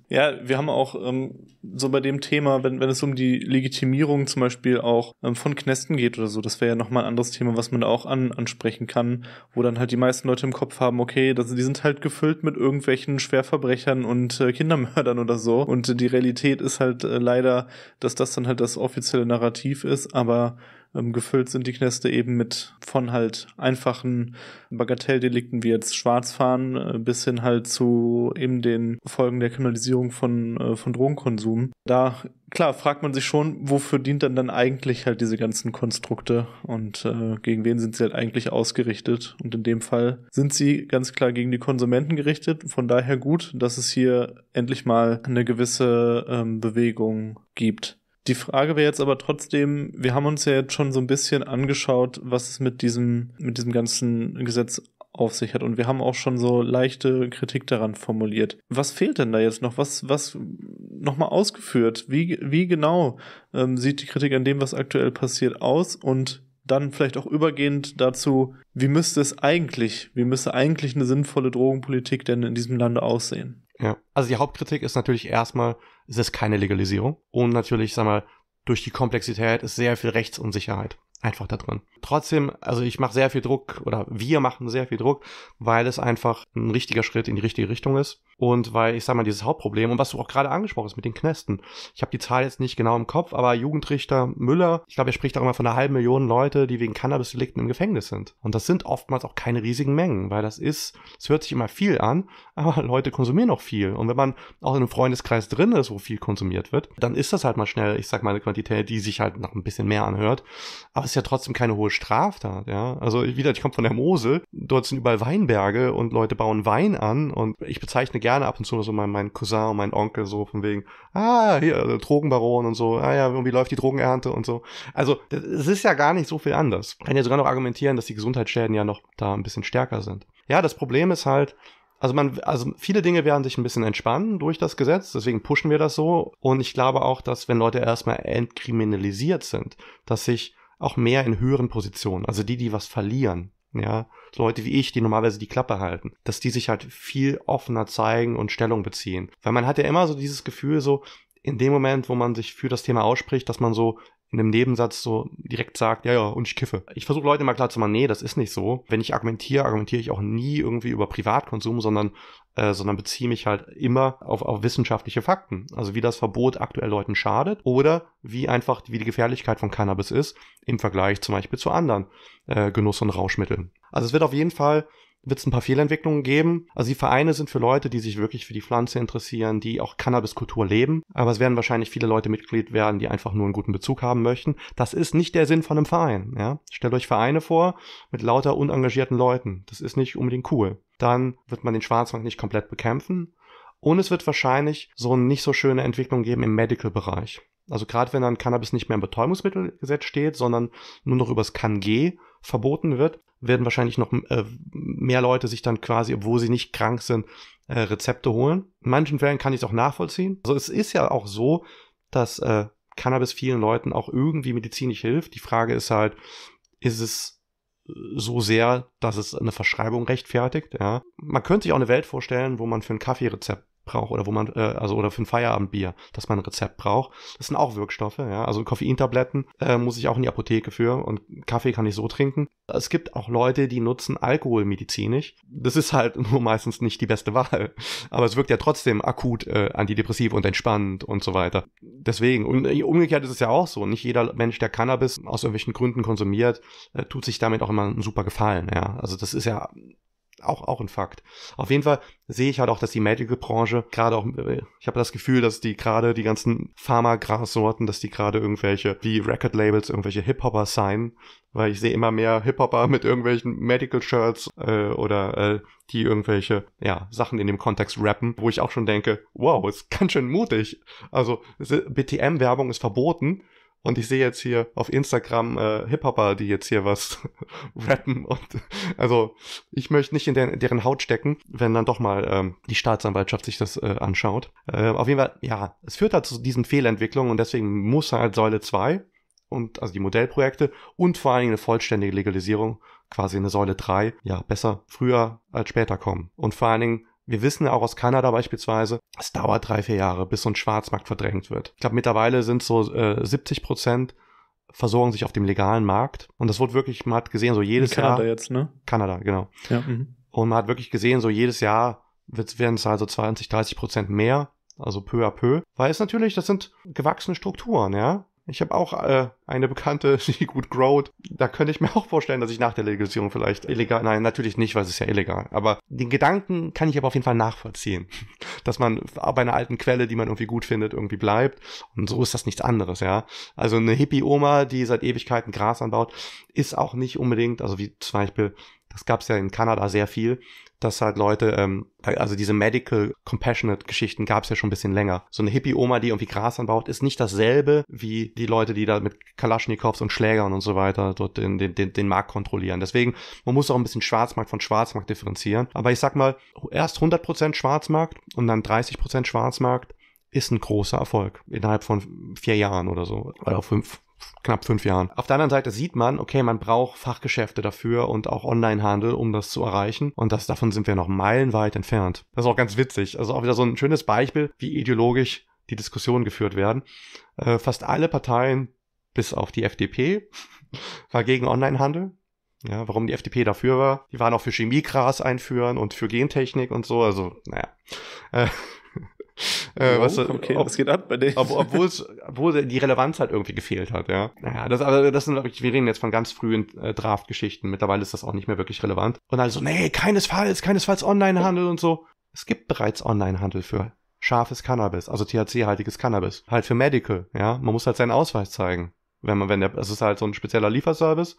Ja, wir haben auch ähm, so bei dem Thema, wenn, wenn es um die Legitimierung zum Beispiel auch ähm, von Knästen geht oder so, das wäre ja nochmal ein anderes Thema, was man da auch an, ansprechen kann, wo dann halt die meisten Leute im Kopf haben, okay, das, die sind halt gefüllt mit irgendwelchen Schwerverbrechern und äh, Kindermördern oder so. Und äh, die Realität ist halt äh, leider, dass das dann halt das offizielle Narrativ ist, aber ähm, gefüllt sind die Kneste eben mit von halt einfachen Bagatelldelikten wie jetzt Schwarzfahren äh, bis hin halt zu eben den Folgen der Kriminalisierung von, äh, von Drogenkonsum. Da, klar, fragt man sich schon, wofür dient dann dann eigentlich halt diese ganzen Konstrukte und äh, gegen wen sind sie halt eigentlich ausgerichtet? Und in dem Fall sind sie ganz klar gegen die Konsumenten gerichtet. Von daher gut, dass es hier endlich mal eine gewisse ähm, Bewegung gibt. Die Frage wäre jetzt aber trotzdem, wir haben uns ja jetzt schon so ein bisschen angeschaut, was es mit diesem, mit diesem ganzen Gesetz auf sich hat. Und wir haben auch schon so leichte Kritik daran formuliert. Was fehlt denn da jetzt noch? Was, was nochmal ausgeführt? Wie, wie genau ähm, sieht die Kritik an dem, was aktuell passiert, aus? Und dann vielleicht auch übergehend dazu, wie müsste es eigentlich, wie müsste eigentlich eine sinnvolle Drogenpolitik denn in diesem Lande aussehen? Ja. Also die Hauptkritik ist natürlich erstmal, es ist keine Legalisierung und natürlich, sag mal, durch die Komplexität ist sehr viel Rechtsunsicherheit einfach da drin. Trotzdem, also ich mache sehr viel Druck oder wir machen sehr viel Druck, weil es einfach ein richtiger Schritt in die richtige Richtung ist und weil ich sag mal dieses Hauptproblem und was du auch gerade angesprochen hast mit den Knästen. Ich habe die Zahl jetzt nicht genau im Kopf, aber Jugendrichter Müller, ich glaube, er spricht auch immer von einer halben Million Leute, die wegen Cannabisdelikten im Gefängnis sind und das sind oftmals auch keine riesigen Mengen, weil das ist, es hört sich immer viel an, [laughs] aber Leute konsumieren auch viel und wenn man auch in einem Freundeskreis drin ist, wo viel konsumiert wird, dann ist das halt mal schnell, ich sag mal eine Quantität, die sich halt noch ein bisschen mehr anhört, aber ist ja trotzdem keine hohe Straftat, ja. Also wieder, ich komme von der Mosel, dort sind überall Weinberge und Leute bauen Wein an und ich bezeichne gerne ab und zu so meinen, meinen Cousin und meinen Onkel so von wegen, ah, hier, äh, Drogenbaron und so, ah ja, irgendwie läuft die Drogenernte und so. Also es ist ja gar nicht so viel anders. Ich kann ja sogar noch argumentieren, dass die Gesundheitsschäden ja noch da ein bisschen stärker sind. Ja, das Problem ist halt, also man, also viele Dinge werden sich ein bisschen entspannen durch das Gesetz, deswegen pushen wir das so. Und ich glaube auch, dass wenn Leute erstmal entkriminalisiert sind, dass sich auch mehr in höheren Positionen, also die, die was verlieren, ja, Leute wie ich, die normalerweise die Klappe halten, dass die sich halt viel offener zeigen und Stellung beziehen. Weil man hat ja immer so dieses Gefühl, so in dem Moment, wo man sich für das Thema ausspricht, dass man so in einem Nebensatz so direkt sagt, ja, ja, und ich kiffe. Ich versuche Leute immer klar zu machen, nee, das ist nicht so. Wenn ich argumentiere, argumentiere ich auch nie irgendwie über Privatkonsum, sondern, äh, sondern beziehe mich halt immer auf, auf wissenschaftliche Fakten. Also wie das Verbot aktuell Leuten schadet oder wie einfach, wie die Gefährlichkeit von Cannabis ist im Vergleich zum Beispiel zu anderen äh, Genuss- und Rauschmitteln. Also es wird auf jeden Fall wird es ein paar Fehlentwicklungen geben. Also die Vereine sind für Leute, die sich wirklich für die Pflanze interessieren, die auch Cannabiskultur leben. Aber es werden wahrscheinlich viele Leute Mitglied werden, die einfach nur einen guten Bezug haben möchten. Das ist nicht der Sinn von einem Verein. Ja? Stellt euch Vereine vor mit lauter unengagierten Leuten. Das ist nicht unbedingt cool. Dann wird man den Schwarzmarkt nicht komplett bekämpfen. Und es wird wahrscheinlich so eine nicht so schöne Entwicklung geben im Medical-Bereich. Also gerade wenn dann Cannabis nicht mehr im Betäubungsmittelgesetz steht, sondern nur noch übers Kann-G verboten wird, werden wahrscheinlich noch äh, mehr Leute sich dann quasi, obwohl sie nicht krank sind, äh, Rezepte holen. In manchen Fällen kann ich es auch nachvollziehen. Also es ist ja auch so, dass äh, Cannabis vielen Leuten auch irgendwie medizinisch hilft. Die Frage ist halt, ist es so sehr, dass es eine Verschreibung rechtfertigt? Ja? Man könnte sich auch eine Welt vorstellen, wo man für ein Kaffeerezept braucht oder wo man, äh, also oder für ein Feierabendbier, dass man ein Rezept braucht. Das sind auch Wirkstoffe, ja. Also Koffeintabletten äh, muss ich auch in die Apotheke für und Kaffee kann ich so trinken. Es gibt auch Leute, die nutzen Alkohol medizinisch. Das ist halt [laughs] nur meistens nicht die beste Wahl. Aber es wirkt ja trotzdem akut äh, antidepressiv und entspannend und so weiter. Deswegen, und äh, umgekehrt ist es ja auch so. Nicht jeder Mensch, der Cannabis aus irgendwelchen Gründen konsumiert, äh, tut sich damit auch immer einen super Gefallen, ja. Also das ist ja auch, auch ein Fakt. Auf jeden Fall sehe ich halt auch, dass die Medical-Branche gerade auch, äh, ich habe das Gefühl, dass die gerade die ganzen Pharma-Grassorten, dass die gerade irgendwelche, wie Record-Labels, irgendwelche Hip-Hopper sein, weil ich sehe immer mehr Hip-Hopper mit irgendwelchen Medical-Shirts äh, oder äh, die irgendwelche, ja, Sachen in dem Kontext rappen, wo ich auch schon denke, wow, ist ganz schön mutig. Also BTM-Werbung ist verboten, und ich sehe jetzt hier auf Instagram äh, Hip-Hopper, die jetzt hier was [laughs] rappen. Und also ich möchte nicht in der, deren Haut stecken, wenn dann doch mal ähm, die Staatsanwaltschaft sich das äh, anschaut. Äh, auf jeden Fall, ja, es führt halt zu diesen Fehlentwicklungen und deswegen muss halt Säule 2 und also die Modellprojekte und vor allen Dingen eine vollständige Legalisierung, quasi eine Säule 3, ja, besser früher als später kommen. Und vor allen Dingen wir wissen auch aus Kanada beispielsweise, es dauert drei, vier Jahre, bis so ein Schwarzmarkt verdrängt wird. Ich glaube, mittlerweile sind so äh, 70 Prozent versorgen sich auf dem legalen Markt. Und das wurde wirklich, man hat gesehen, so jedes In Kanada Jahr. Kanada jetzt, ne? Kanada, genau. Ja. Mhm. Und man hat wirklich gesehen, so jedes Jahr werden es also 20, 30 Prozent mehr. Also peu à peu. Weil es natürlich, das sind gewachsene Strukturen, ja. Ich habe auch äh, eine Bekannte, [laughs] die gut growt. Da könnte ich mir auch vorstellen, dass ich nach der Legalisierung vielleicht illegal, nein, natürlich nicht, weil es ist ja illegal. Aber den Gedanken kann ich aber auf jeden Fall nachvollziehen, [laughs] dass man bei einer alten Quelle, die man irgendwie gut findet, irgendwie bleibt. Und so ist das nichts anderes, ja. Also eine Hippie-Oma, die seit Ewigkeiten Gras anbaut, ist auch nicht unbedingt, also wie zum Beispiel, das gab es ja in Kanada sehr viel, dass halt Leute, ähm, also diese Medical Compassionate Geschichten gab es ja schon ein bisschen länger. So eine Hippie-Oma, die irgendwie Gras anbaut, ist nicht dasselbe wie die Leute, die da mit Kalaschnikows und Schlägern und so weiter dort den, den, den, den Markt kontrollieren. Deswegen, man muss auch ein bisschen Schwarzmarkt von Schwarzmarkt differenzieren. Aber ich sag mal, erst 100% Schwarzmarkt und dann 30% Schwarzmarkt ist ein großer Erfolg innerhalb von vier Jahren oder so oder fünf knapp fünf Jahren. Auf der anderen Seite sieht man, okay, man braucht Fachgeschäfte dafür und auch Onlinehandel, um das zu erreichen. Und das, davon sind wir noch meilenweit entfernt. Das ist auch ganz witzig. Also auch wieder so ein schönes Beispiel, wie ideologisch die Diskussionen geführt werden. Äh, fast alle Parteien, bis auf die FDP, [laughs] war gegen Onlinehandel. Ja, warum die FDP dafür war. Die waren auch für Chemiegras einführen und für Gentechnik und so. Also, naja. Äh, äh, was, äh, okay, ob, was geht ab bei dir. Ob, obwohl obwohl die Relevanz halt irgendwie gefehlt hat, ja. Naja, das, aber das sind wirklich, wir reden jetzt von ganz frühen äh, Draft-Geschichten. Mittlerweile ist das auch nicht mehr wirklich relevant. Und also, nee, keinesfalls, keinesfalls Online-Handel und so. Es gibt bereits Online-Handel für scharfes Cannabis, also THC-haltiges Cannabis. Halt für Medical, ja. Man muss halt seinen Ausweis zeigen wenn man, wenn der, es ist halt so ein spezieller Lieferservice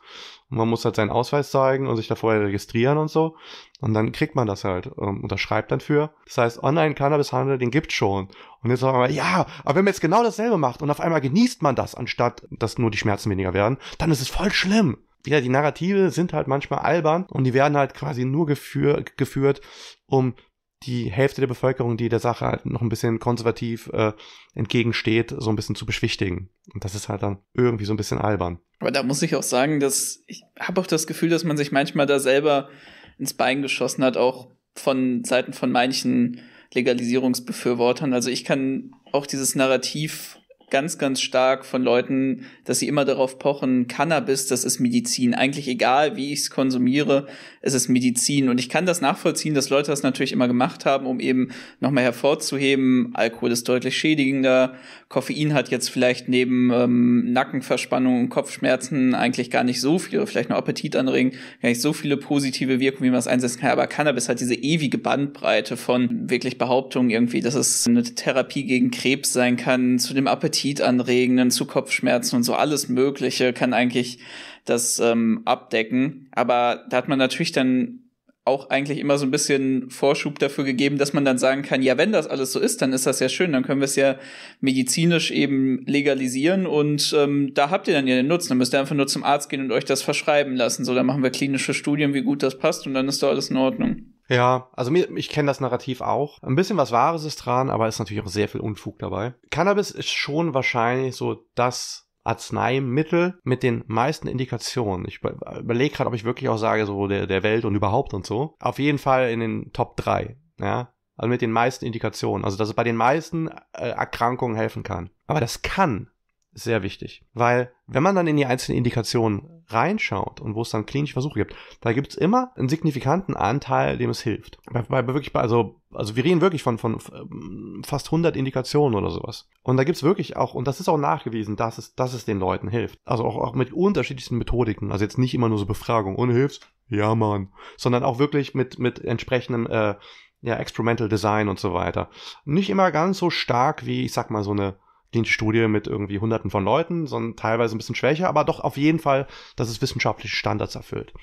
und man muss halt seinen Ausweis zeigen und sich da vorher registrieren und so. Und dann kriegt man das halt, ähm, schreibt dann für. Das heißt, Online-Cannabis-Handel, den gibt's schon. Und jetzt sagen wir, ja, aber wenn man jetzt genau dasselbe macht und auf einmal genießt man das, anstatt dass nur die Schmerzen weniger werden, dann ist es voll schlimm. Wieder die Narrative sind halt manchmal albern und die werden halt quasi nur gefür geführt, um die Hälfte der Bevölkerung, die der Sache halt noch ein bisschen konservativ äh, entgegensteht, so ein bisschen zu beschwichtigen. Und das ist halt dann irgendwie so ein bisschen albern. Aber da muss ich auch sagen, dass ich habe auch das Gefühl, dass man sich manchmal da selber ins Bein geschossen hat, auch von Seiten von manchen Legalisierungsbefürwortern. Also ich kann auch dieses Narrativ ganz, ganz stark von Leuten, dass sie immer darauf pochen, Cannabis, das ist Medizin. Eigentlich egal, wie ich es konsumiere, es ist Medizin. Und ich kann das nachvollziehen, dass Leute das natürlich immer gemacht haben, um eben nochmal hervorzuheben, Alkohol ist deutlich schädigender, Koffein hat jetzt vielleicht neben ähm, Nackenverspannung und Kopfschmerzen eigentlich gar nicht so viel, vielleicht nur Appetit anregen, gar nicht so viele positive Wirkungen, wie man es einsetzen kann. Aber Cannabis hat diese ewige Bandbreite von wirklich Behauptungen irgendwie, dass es eine Therapie gegen Krebs sein kann, zu dem Appetit anregenden, zu Kopfschmerzen und so alles Mögliche kann eigentlich das ähm, abdecken. Aber da hat man natürlich dann auch eigentlich immer so ein bisschen Vorschub dafür gegeben, dass man dann sagen kann, ja, wenn das alles so ist, dann ist das ja schön, dann können wir es ja medizinisch eben legalisieren und ähm, da habt ihr dann ja den Nutzen, dann müsst ihr einfach nur zum Arzt gehen und euch das verschreiben lassen. So, dann machen wir klinische Studien, wie gut das passt und dann ist da alles in Ordnung. Ja, also mir, ich kenne das Narrativ auch. Ein bisschen was Wahres ist dran, aber ist natürlich auch sehr viel Unfug dabei. Cannabis ist schon wahrscheinlich so das Arzneimittel mit den meisten Indikationen. Ich überlege gerade, ob ich wirklich auch sage, so der, der Welt und überhaupt und so. Auf jeden Fall in den Top 3, ja. Also mit den meisten Indikationen. Also, dass es bei den meisten äh, Erkrankungen helfen kann. Aber das kann ist sehr wichtig. Weil, wenn man dann in die einzelnen Indikationen reinschaut und wo es dann klinische Versuche gibt, da gibt es immer einen signifikanten Anteil, dem es hilft. Bei, bei wirklich, also, also wir reden wirklich von, von ähm, fast 100 Indikationen oder sowas. Und da gibt es wirklich auch, und das ist auch nachgewiesen, dass es, dass es den Leuten hilft. Also auch, auch mit unterschiedlichsten Methodiken. Also jetzt nicht immer nur so Befragung, ohne hilft's? Ja, Mann. Sondern auch wirklich mit, mit entsprechendem, äh, ja, Experimental Design und so weiter. Nicht immer ganz so stark wie, ich sag mal, so eine die Studie mit irgendwie hunderten von Leuten, sondern teilweise ein bisschen schwächer, aber doch auf jeden Fall, dass es wissenschaftliche Standards erfüllt.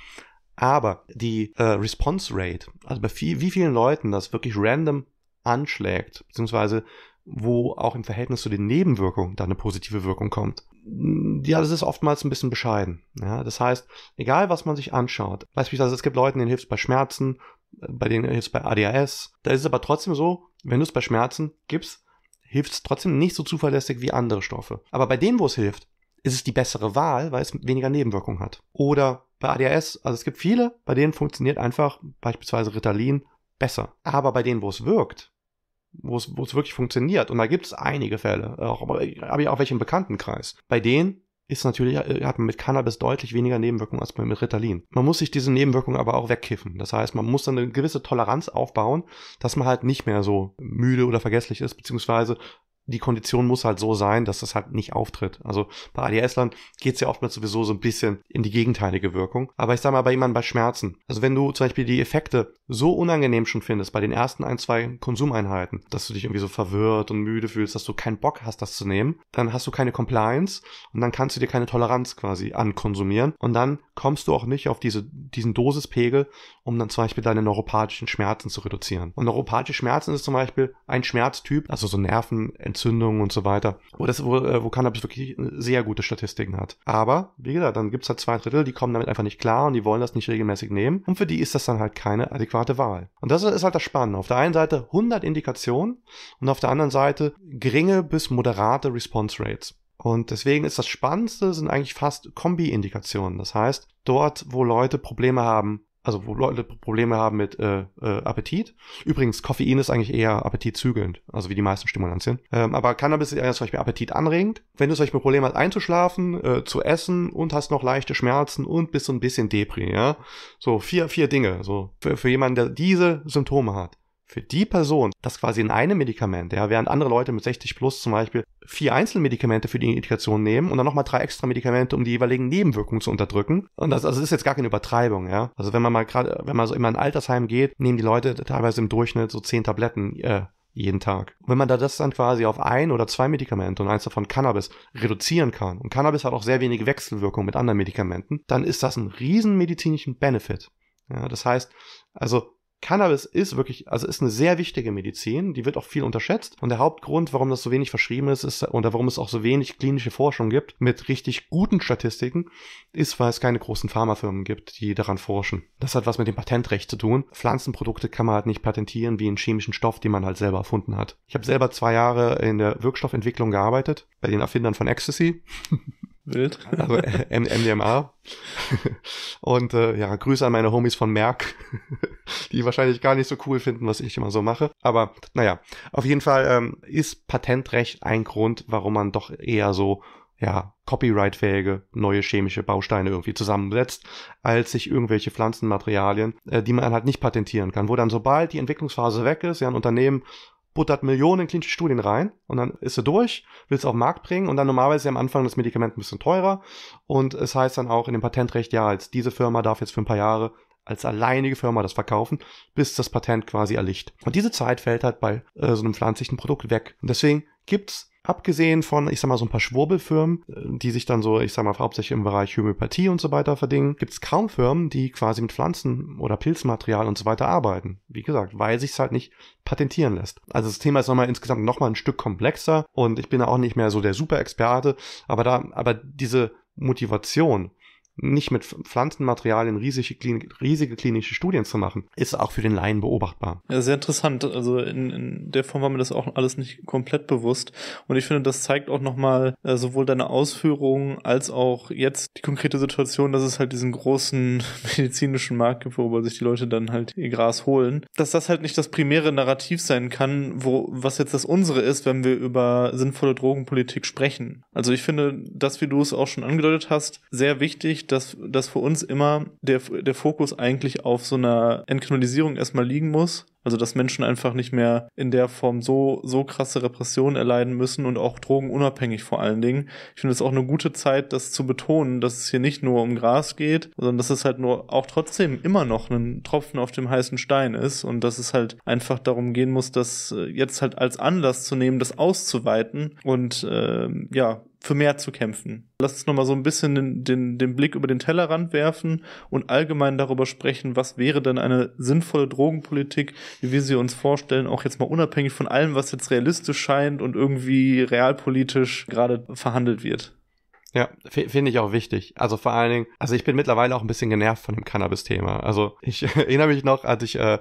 Aber die äh, Response Rate, also bei viel, wie vielen Leuten das wirklich random anschlägt, beziehungsweise wo auch im Verhältnis zu den Nebenwirkungen dann eine positive Wirkung kommt. Mm, ja, das ist oftmals ein bisschen bescheiden. Ja, das heißt, egal was man sich anschaut, beispielsweise es gibt Leuten, denen hilft es bei Schmerzen, äh, bei denen hilft es bei ADHS, da ist es aber trotzdem so, wenn du es bei Schmerzen gibst, hilft es trotzdem nicht so zuverlässig wie andere Stoffe. Aber bei denen, wo es hilft, ist es die bessere Wahl, weil es weniger Nebenwirkungen hat. Oder bei ADHS, also es gibt viele, bei denen funktioniert einfach beispielsweise Ritalin besser. Aber bei denen, wo es wirkt, wo es, wo es wirklich funktioniert, und da gibt es einige Fälle, äh, auch, habe ich auch welche im Bekanntenkreis, bei denen ist natürlich, äh, hat man mit Cannabis deutlich weniger Nebenwirkungen als mit Ritalin. Man muss sich diese Nebenwirkungen aber auch wegkiffen. Das heißt, man muss dann eine gewisse Toleranz aufbauen, dass man halt nicht mehr so müde oder vergesslich ist, beziehungsweise die Kondition muss halt so sein, dass das halt nicht auftritt. Also bei ADS-Lern geht es ja oftmals sowieso so ein bisschen in die gegenteilige Wirkung. Aber ich sag mal, bei jemandem bei Schmerzen. Also wenn du zum Beispiel die Effekte so unangenehm schon findest bei den ersten ein, zwei Konsumeinheiten, dass du dich irgendwie so verwirrt und müde fühlst, dass du keinen Bock hast, das zu nehmen, dann hast du keine Compliance und dann kannst du dir keine Toleranz quasi ankonsumieren und dann kommst du auch nicht auf diese, diesen Dosispegel, um dann zum Beispiel deine neuropathischen Schmerzen zu reduzieren. Und neuropathische Schmerzen ist zum Beispiel ein Schmerztyp, also so Nervenentzündungen und so weiter, wo, das, wo, äh, wo Cannabis wirklich äh, sehr gute Statistiken hat. Aber, wie gesagt, dann gibt's halt zwei Drittel, die kommen damit einfach nicht klar und die wollen das nicht regelmäßig nehmen und für die ist das dann halt keine adäquate moderate Wahl. Und das ist halt das Spannende. Auf der einen Seite 100 Indikationen und auf der anderen Seite geringe bis moderate Response Rates. Und deswegen ist das Spannendste sind eigentlich fast Kombi-Indikationen. Das heißt, dort, wo Leute Probleme haben, also wo Leute Probleme haben mit äh, äh, Appetit. Übrigens, Koffein ist eigentlich eher appetitzügelnd, also wie die meisten Stimulantien. Ähm, aber Cannabis ist eher zum Beispiel Appetit anregend. Wenn du zum Beispiel Probleme hast, einzuschlafen, äh, zu essen und hast noch leichte Schmerzen und bist so ein bisschen Depri, ja. So vier, vier Dinge, so für, für jemanden, der diese Symptome hat für die Person das quasi in einem Medikament, ja, während andere Leute mit 60 plus zum Beispiel vier Einzelmedikamente für die Indikation nehmen und dann nochmal drei extra Medikamente, um die jeweiligen Nebenwirkungen zu unterdrücken. Und das, also das ist jetzt gar keine Übertreibung, ja. Also wenn man mal gerade, wenn man so immer in ein Altersheim geht, nehmen die Leute teilweise im Durchschnitt so zehn Tabletten, äh, jeden Tag. Wenn man da das dann quasi auf ein oder zwei Medikamente und eins davon Cannabis reduzieren kann, und Cannabis hat auch sehr wenig Wechselwirkung mit anderen Medikamenten, dann ist das ein riesen medizinischen Benefit. Ja, das heißt, also Cannabis ist wirklich, also ist eine sehr wichtige Medizin, die wird auch viel unterschätzt. Und der Hauptgrund, warum das so wenig verschrieben ist, ist und warum es auch so wenig klinische Forschung gibt mit richtig guten Statistiken, ist, weil es keine großen Pharmafirmen gibt, die daran forschen. Das hat was mit dem Patentrecht zu tun. Pflanzenprodukte kann man halt nicht patentieren wie einen chemischen Stoff, den man halt selber erfunden hat. Ich habe selber zwei Jahre in der Wirkstoffentwicklung gearbeitet, bei den Erfindern von Ecstasy. [laughs] wild, also M MDMA. [laughs] Und äh, ja, Grüße an meine Homies von Merck, [laughs] die wahrscheinlich gar nicht so cool finden, was ich immer so mache. Aber naja, auf jeden Fall ähm, ist Patentrecht ein Grund, warum man doch eher so ja, copyright-fähige neue chemische Bausteine irgendwie zusammensetzt, als sich irgendwelche Pflanzenmaterialien, äh, die man halt nicht patentieren kann, wo dann sobald die Entwicklungsphase weg ist, ja, ein Unternehmen buttert Millionen klinische Studien rein und dann ist sie durch, will es auf den Markt bringen und dann normalerweise am Anfang das Medikament ein bisschen teurer und es heißt dann auch in dem Patentrecht, ja, als diese Firma darf jetzt für ein paar Jahre als alleinige Firma das verkaufen, bis das Patent quasi erlicht. Und diese Zeit fällt halt bei äh, so einem pflanzlichen Produkt weg. Und deswegen gibt's Abgesehen von, ich sag mal, so ein paar Schwurbelfirmen, äh, die sich dann so, ich sag mal, hauptsächlich im Bereich Homöopathie und so weiter verdingen, gibt es kaum Firmen, die quasi mit Pflanzen oder Pilzmaterial und so weiter arbeiten. Wie gesagt, weil sich halt nicht patentieren lässt. Also das Thema ist nochmal insgesamt nochmal ein Stück komplexer und ich bin auch nicht mehr so der Super-Experte, aber da, aber diese Motivation, nicht mit Pflanzenmaterialien riesige, riesige klinische Studien zu machen, ist auch für den Laien beobachtbar. Ja, sehr interessant. Also in, in der Form war mir das auch alles nicht komplett bewusst. Und ich finde, das zeigt auch nochmal äh, sowohl deine Ausführungen als auch jetzt die konkrete Situation, dass es halt diesen großen [laughs] medizinischen Markt gibt, worüber sich die Leute dann halt ihr Gras holen. Dass das halt nicht das primäre Narrativ sein kann, wo, was jetzt das unsere ist, wenn wir über sinnvolle Drogenpolitik sprechen. Also ich finde das, wie du es auch schon angedeutet hast, sehr wichtig, dass, dass für uns immer der, der Fokus eigentlich auf so einer Entknullisierung erstmal liegen muss. Also dass Menschen einfach nicht mehr in der Form so, so krasse Repressionen erleiden müssen und auch drogenunabhängig vor allen Dingen. Ich finde es auch eine gute Zeit, das zu betonen, dass es hier nicht nur um Gras geht, sondern dass es halt nur auch trotzdem immer noch ein Tropfen auf dem heißen Stein ist und dass es halt einfach darum gehen muss, das äh, jetzt halt als Anlass zu nehmen, das auszuweiten und äh, ja, für mehr zu kämpfen. Lass uns nochmal so ein bisschen den, den, den Blick über den Tellerrand werfen und allgemein darüber sprechen, was wäre denn eine sinnvolle Drogenpolitik, wie wir sie uns vorstellen, auch jetzt mal unabhängig von allem, was jetzt realistisch scheint und irgendwie realpolitisch gerade verhandelt wird. Ja, finde ich auch wichtig. Also vor allen Dingen, also ich bin mittlerweile auch ein bisschen genervt von dem Cannabis-Thema. Also ich [laughs] erinnere mich noch, als ich äh,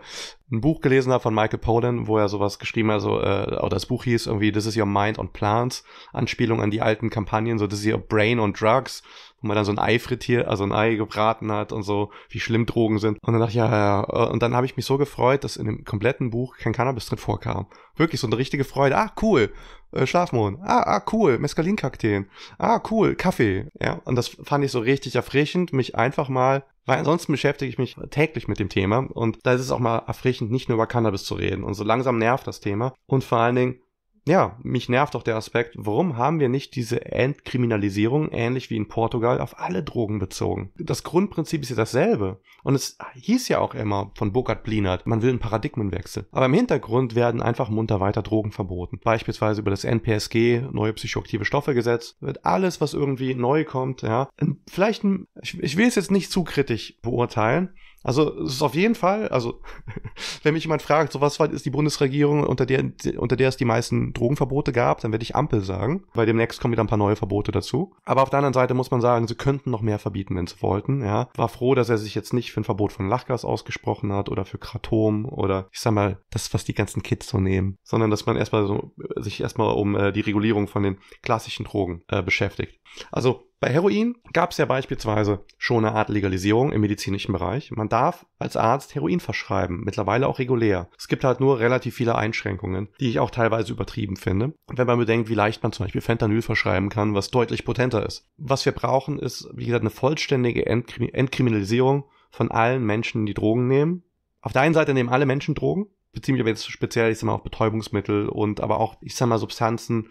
ein Buch gelesen habe von Michael Pollan, wo er sowas geschrieben hat, so, äh, oder das Buch hieß irgendwie This is your mind on plants, Anspielung an die alten Kampagnen, so This is your brain on drugs wo man dann so ein Ei frittiert, also ein Ei gebraten hat und so, wie schlimm Drogen sind. Und dann dachte ich, ja, ja, ja. Äh, und dann habe ich mich so gefreut, dass in dem kompletten Buch kein Cannabis drin vorkam. Wirklich so eine richtige Freude. Ah, cool. Äh, Schlafmohn. Ah, ah, cool. Mescalinkakteen. Ah, cool. Kaffee. Ja, und das fand ich so richtig erfrischend, mich einfach mal weil ansonsten beschäftige ich mich täglich mit dem Thema und da ist es auch mal erfrischend, nicht nur über Cannabis zu reden. Und so langsam nervt das Thema. Und vor allen Dingen ja, mich nervt doch der Aspekt, warum haben wir nicht diese Entkriminalisierung ähnlich wie in Portugal auf alle Drogen bezogen? Das Grundprinzip ist ja dasselbe. Und es hieß ja auch immer von Burkhard Blinert, man will einen Paradigmenwechsel. Aber im Hintergrund werden einfach munter weiter Drogen verboten. Beispielsweise über das NPSG, neue psychoaktive Stoffe Gesetz, wird alles, was irgendwie neu kommt, ja, vielleicht, ein, ich, ich will es jetzt nicht zu kritisch beurteilen, also es ist auf jeden Fall, also [laughs] wenn mich jemand fragt, so was ist die Bundesregierung, unter der, unter der es die meisten Drogenverbote gab, dann werde ich Ampel sagen, weil demnächst kommen wieder ein paar neue Verbote dazu. Aber auf der anderen Seite muss man sagen, sie könnten noch mehr verbieten, wenn sie wollten. Ja. War froh, dass er sich jetzt nicht für ein Verbot von Lachgas ausgesprochen hat oder für Kratom oder ich sag mal, das, was die ganzen Kids so nehmen, sondern dass man erstmal so sich erstmal um äh, die Regulierung von den klassischen Drogen äh, beschäftigt. Also bei Heroin gab es ja beispielsweise schon eine Art Legalisierung im medizinischen Bereich. Man darf als Arzt Heroin verschreiben, mittlerweile auch regulär. Es gibt halt nur relativ viele Einschränkungen, die ich auch teilweise übertrieben finde. wenn man bedenkt, wie leicht man zum Beispiel Fentanyl verschreiben kann, was deutlich potenter ist. Was wir brauchen, ist, wie gesagt, eine vollständige Entkrim Entkriminalisierung von allen Menschen, die Drogen nehmen. Auf der einen Seite nehmen alle Menschen Drogen, beziehe mich jetzt speziell, ich sag mal, auf Betäubungsmittel und aber auch, ich sag mal, Substanzen,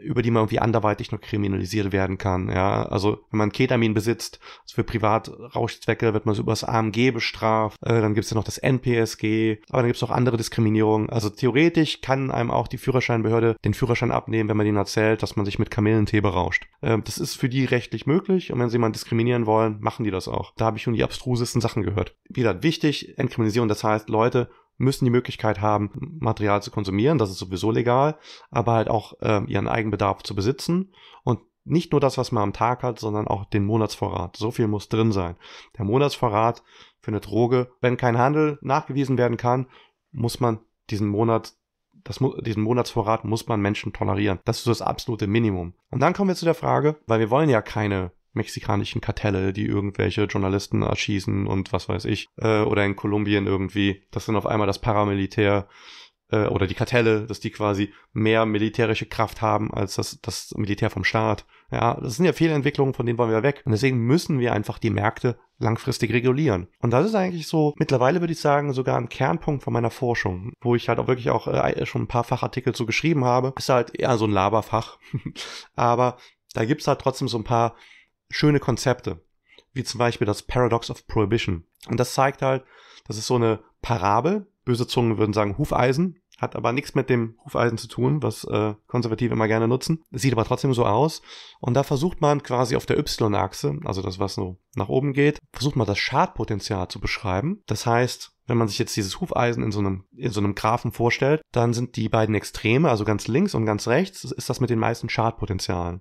über die man irgendwie anderweitig noch kriminalisiert werden kann. Ja, also wenn man Ketamin besitzt, also für Privatrauschzwecke wird man so über das AMG bestraft. Äh, dann gibt es ja noch das NPSG, aber dann gibt es noch andere Diskriminierungen. Also theoretisch kann einem auch die Führerscheinbehörde den Führerschein abnehmen, wenn man ihnen erzählt, dass man sich mit Kamillentee berauscht. Ähm, das ist für die rechtlich möglich und wenn sie jemanden diskriminieren wollen, machen die das auch. Da habe ich schon die abstrusesten Sachen gehört. Wieder wichtig, Entkriminalisierung, das heißt, Leute, müssen die Möglichkeit haben, Material zu konsumieren, das ist sowieso legal, aber halt auch äh, ihren Eigenbedarf zu besitzen und nicht nur das, was man am Tag hat, sondern auch den Monatsvorrat. So viel muss drin sein. Der Monatsvorrat für eine Droge, wenn kein Handel nachgewiesen werden kann, muss man diesen Monat das, diesen Monatsvorrat muss man Menschen tolerieren. Das ist das absolute Minimum. Und dann kommen wir zu der Frage, weil wir wollen ja keine mexikanischen Kartelle, die irgendwelche Journalisten erschießen und was weiß ich. Äh, oder in Kolumbien irgendwie, das sind auf einmal das Paramilitär äh, oder die Kartelle, dass die quasi mehr militärische Kraft haben als das, das Militär vom Staat. Ja, das sind ja Fehlentwicklungen, von denen wollen wir weg. Und deswegen müssen wir einfach die Märkte langfristig regulieren. Und das ist eigentlich so, mittlerweile würde ich sagen, sogar ein Kernpunkt von meiner Forschung, wo ich halt auch wirklich auch äh, schon ein paar Fachartikel zu geschrieben habe. Ist halt eher so ein Laberfach. [laughs] Aber da gibt's halt trotzdem so ein paar schöne Konzepte, wie zum Beispiel das Paradox of Prohibition. Und das zeigt halt, das ist so eine Parabel, böse Zungen würden sagen Hufeisen, hat aber nichts mit dem Hufeisen zu tun, was äh, Konservative immer gerne nutzen. Sieht aber trotzdem so aus. Und da versucht man quasi auf der Y-Achse, also das, was so nach oben geht, versucht man das Schadpotenzial zu beschreiben. Das heißt, wenn man sich jetzt dieses Hufeisen in so einem, in so einem Graphen vorstellt, dann sind die beiden Extreme, also ganz links und ganz rechts, ist das mit den meisten Schadpotenzialen.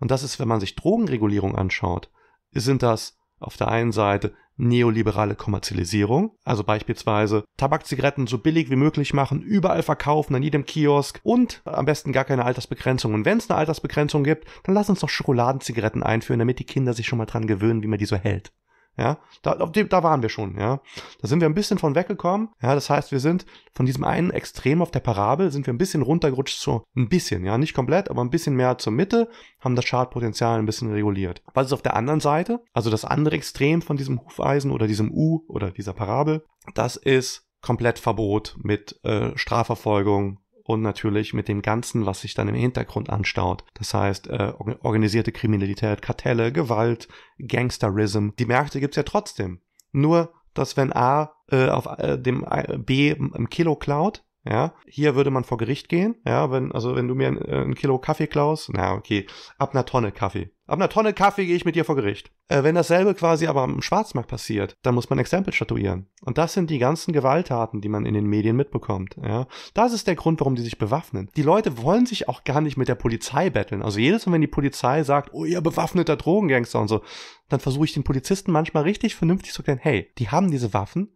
Und das ist, wenn man sich Drogenregulierung anschaut, sind das auf der einen Seite neoliberale Kommerzialisierung, also beispielsweise Tabakzigaretten so billig wie möglich machen, überall verkaufen, an jedem Kiosk und am besten gar keine Altersbegrenzung. Und wenn es eine Altersbegrenzung gibt, dann lass uns doch Schokoladenzigaretten einführen, damit die Kinder sich schon mal dran gewöhnen, wie man die so hält. Ja, da, da waren wir schon, ja. Da sind wir ein bisschen von weggekommen. Ja, das heißt, wir sind von diesem einen Extrem auf der Parabel sind wir ein bisschen runtergerutscht zu ein bisschen, ja, nicht komplett, aber ein bisschen mehr zur Mitte, haben das Schadpotenzial ein bisschen reguliert. Was ist auf der anderen Seite? Also das andere Extrem von diesem Hufeisen oder diesem U oder dieser Parabel, das ist komplett Verbot mit äh, Strafverfolgung, und natürlich mit dem Ganzen, was sich dann im Hintergrund anstaut. Das heißt, äh, organisierte Kriminalität, Kartelle, Gewalt, Gangsterism. Die Märkte gibt's ja trotzdem. Nur, dass wenn A äh, auf äh, dem äh, B im Kilo klaut, ja, hier würde man vor Gericht gehen. Ja, wenn, also wenn du mir ein, äh, ein Kilo Kaffee klaust, na okay, ab einer Tonne Kaffee. Ab einer Tonne Kaffee gehe ich mit dir vor Gericht. Äh, wenn dasselbe quasi aber am Schwarzmarkt passiert, dann muss man Exempel statuieren. Und das sind die ganzen Gewalttaten, die man in den Medien mitbekommt. Ja? Das ist der Grund, warum die sich bewaffnen. Die Leute wollen sich auch gar nicht mit der Polizei betteln. Also jedes Mal, wenn die Polizei sagt, oh, ihr bewaffneter Drogengangster und so, dann versuche ich den Polizisten manchmal richtig vernünftig zu erklären, hey, die haben diese Waffen,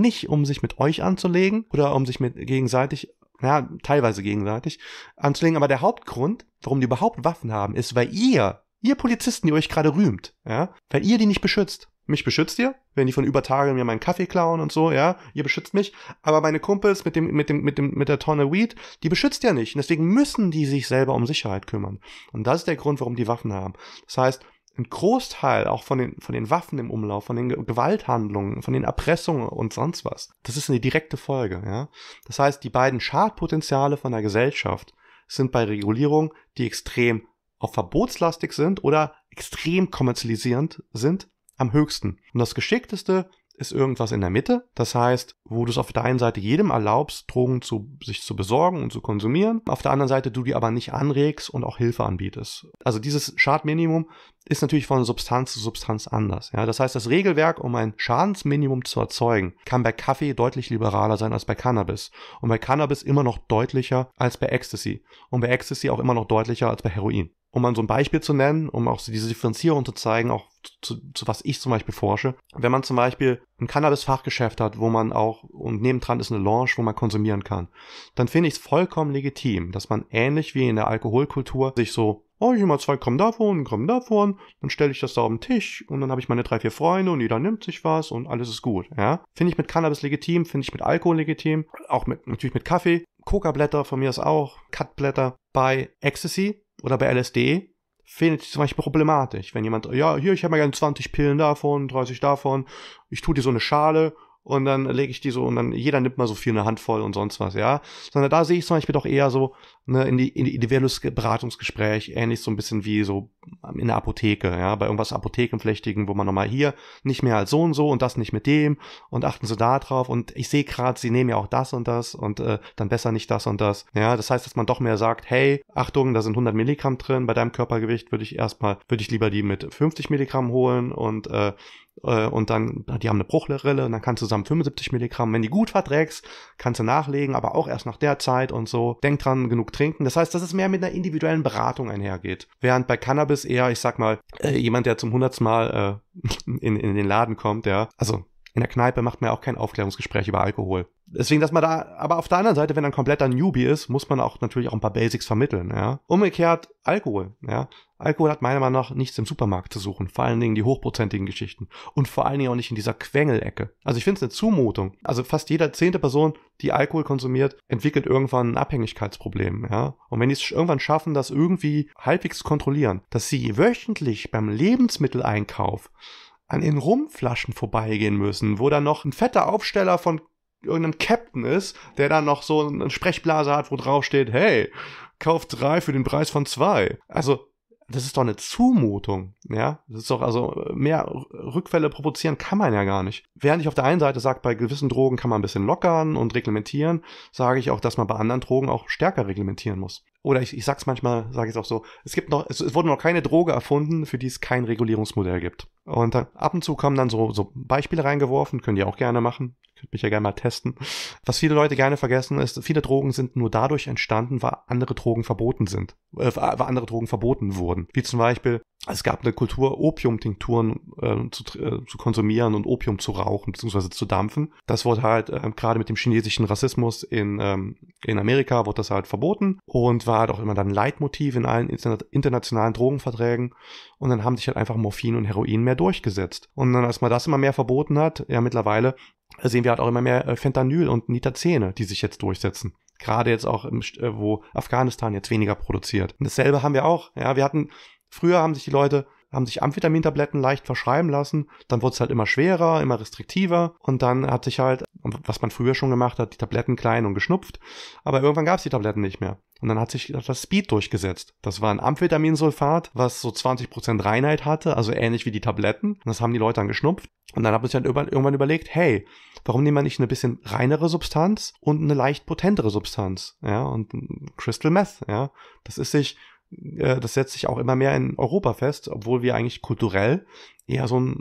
nicht um sich mit euch anzulegen oder um sich mit gegenseitig, ja, teilweise gegenseitig anzulegen, aber der Hauptgrund, warum die überhaupt Waffen haben, ist, weil ihr, ihr Polizisten, die euch gerade rühmt, ja, weil ihr die nicht beschützt. Mich beschützt ihr, wenn die von über Tage mir meinen Kaffee klauen und so, ja, ihr beschützt mich, aber meine Kumpels mit dem mit dem mit dem mit der Tonne Weed, die beschützt ihr nicht und deswegen müssen die sich selber um Sicherheit kümmern. Und das ist der Grund, warum die Waffen haben. Das heißt, ein Großteil auch von den, von den Waffen im Umlauf, von den Gewalthandlungen, von den Erpressungen und sonst was, das ist eine direkte Folge. Ja? Das heißt, die beiden Schadpotenziale von der Gesellschaft sind bei Regulierung, die extrem auf verbotslastig sind oder extrem kommerzialisierend sind, am höchsten. Und das Geschickteste ist irgendwas in der Mitte. Das heißt, wo du es auf der einen Seite jedem erlaubst, Drogen zu, sich zu besorgen und zu konsumieren, auf der anderen Seite du die aber nicht anregst und auch Hilfe anbietest. Also dieses Schadminimum ist natürlich von Substanz zu Substanz anders. Ja? Das heißt, das Regelwerk, um ein Schadensminimum zu erzeugen, kann bei Kaffee deutlich liberaler sein als bei Cannabis. Und bei Cannabis immer noch deutlicher als bei Ecstasy. Und bei Ecstasy auch immer noch deutlicher als bei Heroin. Um mal so ein Beispiel zu nennen, um auch diese Differenzierung zu zeigen, auch zu, zu was ich zum Beispiel forsche. Wenn man zum Beispiel ein Cannabis-Fachgeschäft hat, wo man auch, und nebendran ist eine Lounge, wo man konsumieren kann, dann finde ich es vollkommen legitim, dass man ähnlich wie in der Alkoholkultur sich so oh, ich nehme mal zwei Gramm davon, einen Gramm davon, dann stelle ich das da auf den Tisch und dann habe ich meine drei, vier Freunde und jeder nimmt sich was und alles ist gut, ja. Finde ich mit Cannabis legitim, finde ich mit Alkohol legitim, auch mit, natürlich mit Kaffee, Coca-Blätter von mir ist auch, Cut-Blätter bei Ecstasy oder bei LSD finde ich zum Beispiel problematisch, wenn jemand, ja, hier, ich habe mal gerne 20 Pillen davon, 30 davon, ich tue dir so eine Schale und dann lege ich die so und dann jeder nimmt mal so viel eine Handvoll und sonst was, ja. Sondern da sehe ich zum Beispiel doch eher so ne, in die in die individuelles Beratungsgespräch, ähnlich so ein bisschen wie so ähm, in der Apotheke, ja, bei irgendwas Apothekenflächtigen, wo man nochmal hier nicht mehr als so und so und das nicht mit dem und achten sie da drauf und ich sehe gerade, sie nehmen ja auch das und das und äh, dann besser nicht das und das. Ja, das heißt, dass man doch mehr sagt, hey, Achtung, da sind 100 Milligramm drin, bei deinem Körpergewicht würde ich erstmal, würde ich lieber die mit 50 Milligramm holen und äh, äh, und dann, die haben eine Bruchrille und dann kannst du zusammen 75 Milligramm, wenn die gut verträgst, kannst du nachlegen, aber auch erst nach der Zeit und so. Denk dran, genug trinken. Das heißt, dass es mehr mit einer individuellen Beratung einhergeht. Während bei Cannabis eher, ich sag mal, äh, jemand, der zum hundertsten Mal äh, [laughs] in, in den Laden kommt, ja, also in der Kneipe macht man ja auch kein Aufklärungsgespräch über Alkohol. Deswegen, dass man da, aber auf der anderen Seite, wenn ein kompletter Newbie ist, muss man auch natürlich auch ein paar Basics vermitteln, ja. Umgekehrt Alkohol, ja. Alkohol hat meiner Meinung nach nichts im Supermarkt zu suchen. Vor allen Dingen die hochprozentigen Geschichten. Und vor allen Dingen auch nicht in dieser Quengelecke. Also ich finde es eine Zumutung. Also fast jeder zehnte Person, die Alkohol konsumiert, entwickelt irgendwann ein Abhängigkeitsproblem, ja. Und wenn die es irgendwann schaffen, das irgendwie halbwegs zu kontrollieren, dass sie wöchentlich beim Lebensmitteleinkauf an den Rumflaschen vorbeigehen müssen, wo dann noch ein fetter Aufsteller von irgendeinem Captain ist, der dann noch so eine Sprechblase hat, wo drauf steht, hey, kauf drei für den Preis von zwei. Also, das ist doch eine Zumutung, ja. Das ist doch, also mehr Rückfälle provozieren kann man ja gar nicht. Während ich auf der einen Seite sage, bei gewissen Drogen kann man ein bisschen lockern und reglementieren, sage ich auch, dass man bei anderen Drogen auch stärker reglementieren muss. Oder ich, ich es manchmal, sage ich es auch so, es gibt noch, es, es, wurde noch keine Droge erfunden, für die es kein Regulierungsmodell gibt. Und dann ab und zu kommen dann so, so Beispiele reingeworfen, könnt ihr auch gerne machen würde mich ja gerne mal testen. Was viele Leute gerne vergessen ist, viele Drogen sind nur dadurch entstanden, weil andere Drogen verboten sind, äh, weil andere Drogen verboten wurden. Wie zum Beispiel es gab eine Kultur, Opiumtinkturen äh, zu, äh, zu konsumieren und Opium zu rauchen bzw. zu dampfen. Das wurde halt äh, gerade mit dem chinesischen Rassismus in, ähm, in Amerika wurde das halt verboten und war halt auch immer dann Leitmotiv in allen Inter internationalen Drogenverträgen. Und dann haben sich halt einfach Morphin und Heroin mehr durchgesetzt. Und dann, als man das immer mehr verboten hat, ja mittlerweile sehen wir halt auch immer mehr äh, Fentanyl und Nitazene, die sich jetzt durchsetzen. Gerade jetzt auch, im, äh, wo Afghanistan jetzt weniger produziert. Und dasselbe haben wir auch. Ja, wir hatten Früher haben sich die Leute haben sich Amphetamintabletten leicht verschreiben lassen, dann wurde es halt immer schwerer, immer restriktiver und dann hat sich halt, was man früher schon gemacht hat, die Tabletten klein und geschnupft, aber irgendwann gab es die Tabletten nicht mehr. Und dann hat sich das Speed durchgesetzt. Das war ein Amphetaminsulfat, was so 20% Reinheit hatte, also ähnlich wie die Tabletten. Und das haben die Leute dann geschnupft. Und dann hat man sich halt irgendwann überlegt, hey, warum nehmen wir nicht eine bisschen reinere Substanz und eine leicht potentere Substanz? Ja, und hm, Crystal Meth, ja. Das ist sich äh, das setzt sich auch immer mehr in Europa fest, obwohl wir eigentlich kulturell eher so ein,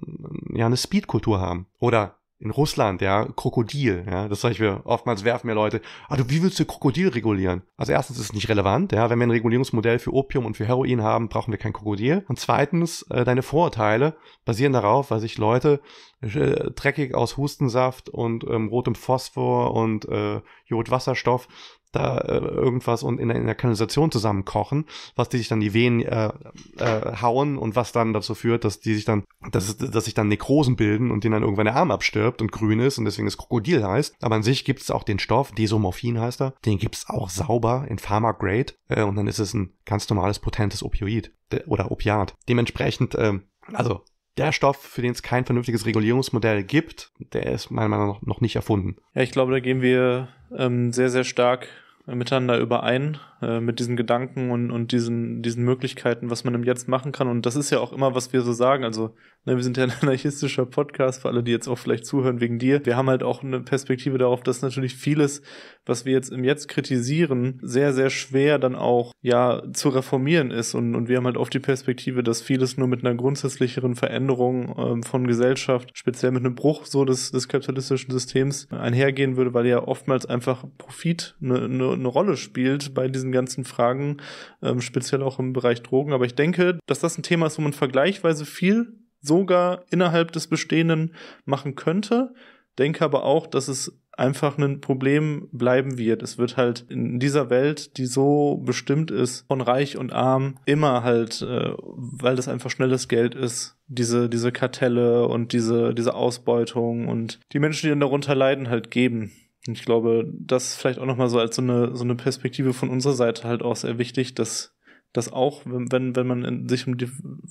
ja, eine Speedkultur haben. Oder in Russland, ja, Krokodil, ja, das sage ich mir, oftmals werfen mir Leute, ah, du, wie willst du Krokodil regulieren? Also erstens ist es nicht relevant, ja, wenn wir ein Regulierungsmodell für Opium und für Heroin haben, brauchen wir kein Krokodil. Und zweitens, äh, deine Vorurteile basieren darauf, weil sich Leute äh, dreckig aus Hustensaft und ähm, rotem Phosphor und äh, Jodwasserstoff da äh, irgendwas und in, in, der Kanalisation zusammen kochen, was die sich dann die Venen äh, äh, hauen und was dann dazu führt, dass die sich dann, dass, dass sich dann Nekrosen bilden und denen dann irgendwann der Arm abstirbt und grün ist und deswegen das Krokodil heißt. Aber an sich gibt es auch den Stoff, Desomorphin heißt er, den gibt es auch sauber in Pharma Grade äh, und dann ist es ein ganz normales potentes Opioid äh, oder Opiat. Dementsprechend, ähm, also der Stoff, für den es kein vernünftiges Regulierungsmodell gibt, der ist meiner Meinung nach noch nicht erfunden. Ja, ich glaube, da gehen wir ähm, sehr, sehr stark miteinander überein äh, mit diesen Gedanken und, und diesen, diesen Möglichkeiten, was man im Jetzt machen kann. Und das ist ja auch immer, was wir so sagen. Also Ne, wir sind ja ein [laughs] anarchistischer Podcast, für alle, die jetzt auch vielleicht zuhören wegen dir. Wir haben halt auch eine Perspektive darauf, dass natürlich vieles, was wir jetzt im Jetzt kritisieren, sehr, sehr schwer dann auch, ja, zu reformieren ist. Und, und wir haben halt oft die Perspektive, dass vieles nur mit einer grundsätzlicheren Veränderung ähm, von Gesellschaft, speziell mit einem Bruch so des, des kapitalistischen Systems einhergehen würde, weil ja oftmals einfach Profit eine, eine, eine Rolle spielt bei diesen ganzen Fragen, ähm, speziell auch im Bereich Drogen. Aber ich denke, dass das ein Thema ist, wo man vergleichsweise viel sogar innerhalb des Bestehenden machen könnte. Denke aber auch, dass es einfach ein Problem bleiben wird. Es wird halt in dieser Welt, die so bestimmt ist von reich und arm, immer halt, äh, weil das einfach schnelles Geld ist, diese, diese Kartelle und diese, diese Ausbeutung und die Menschen, die dann darunter leiden, halt geben. Und ich glaube, das vielleicht auch nochmal so als so eine, so eine Perspektive von unserer Seite halt auch sehr wichtig, dass dass auch, wenn, wenn man sich um die,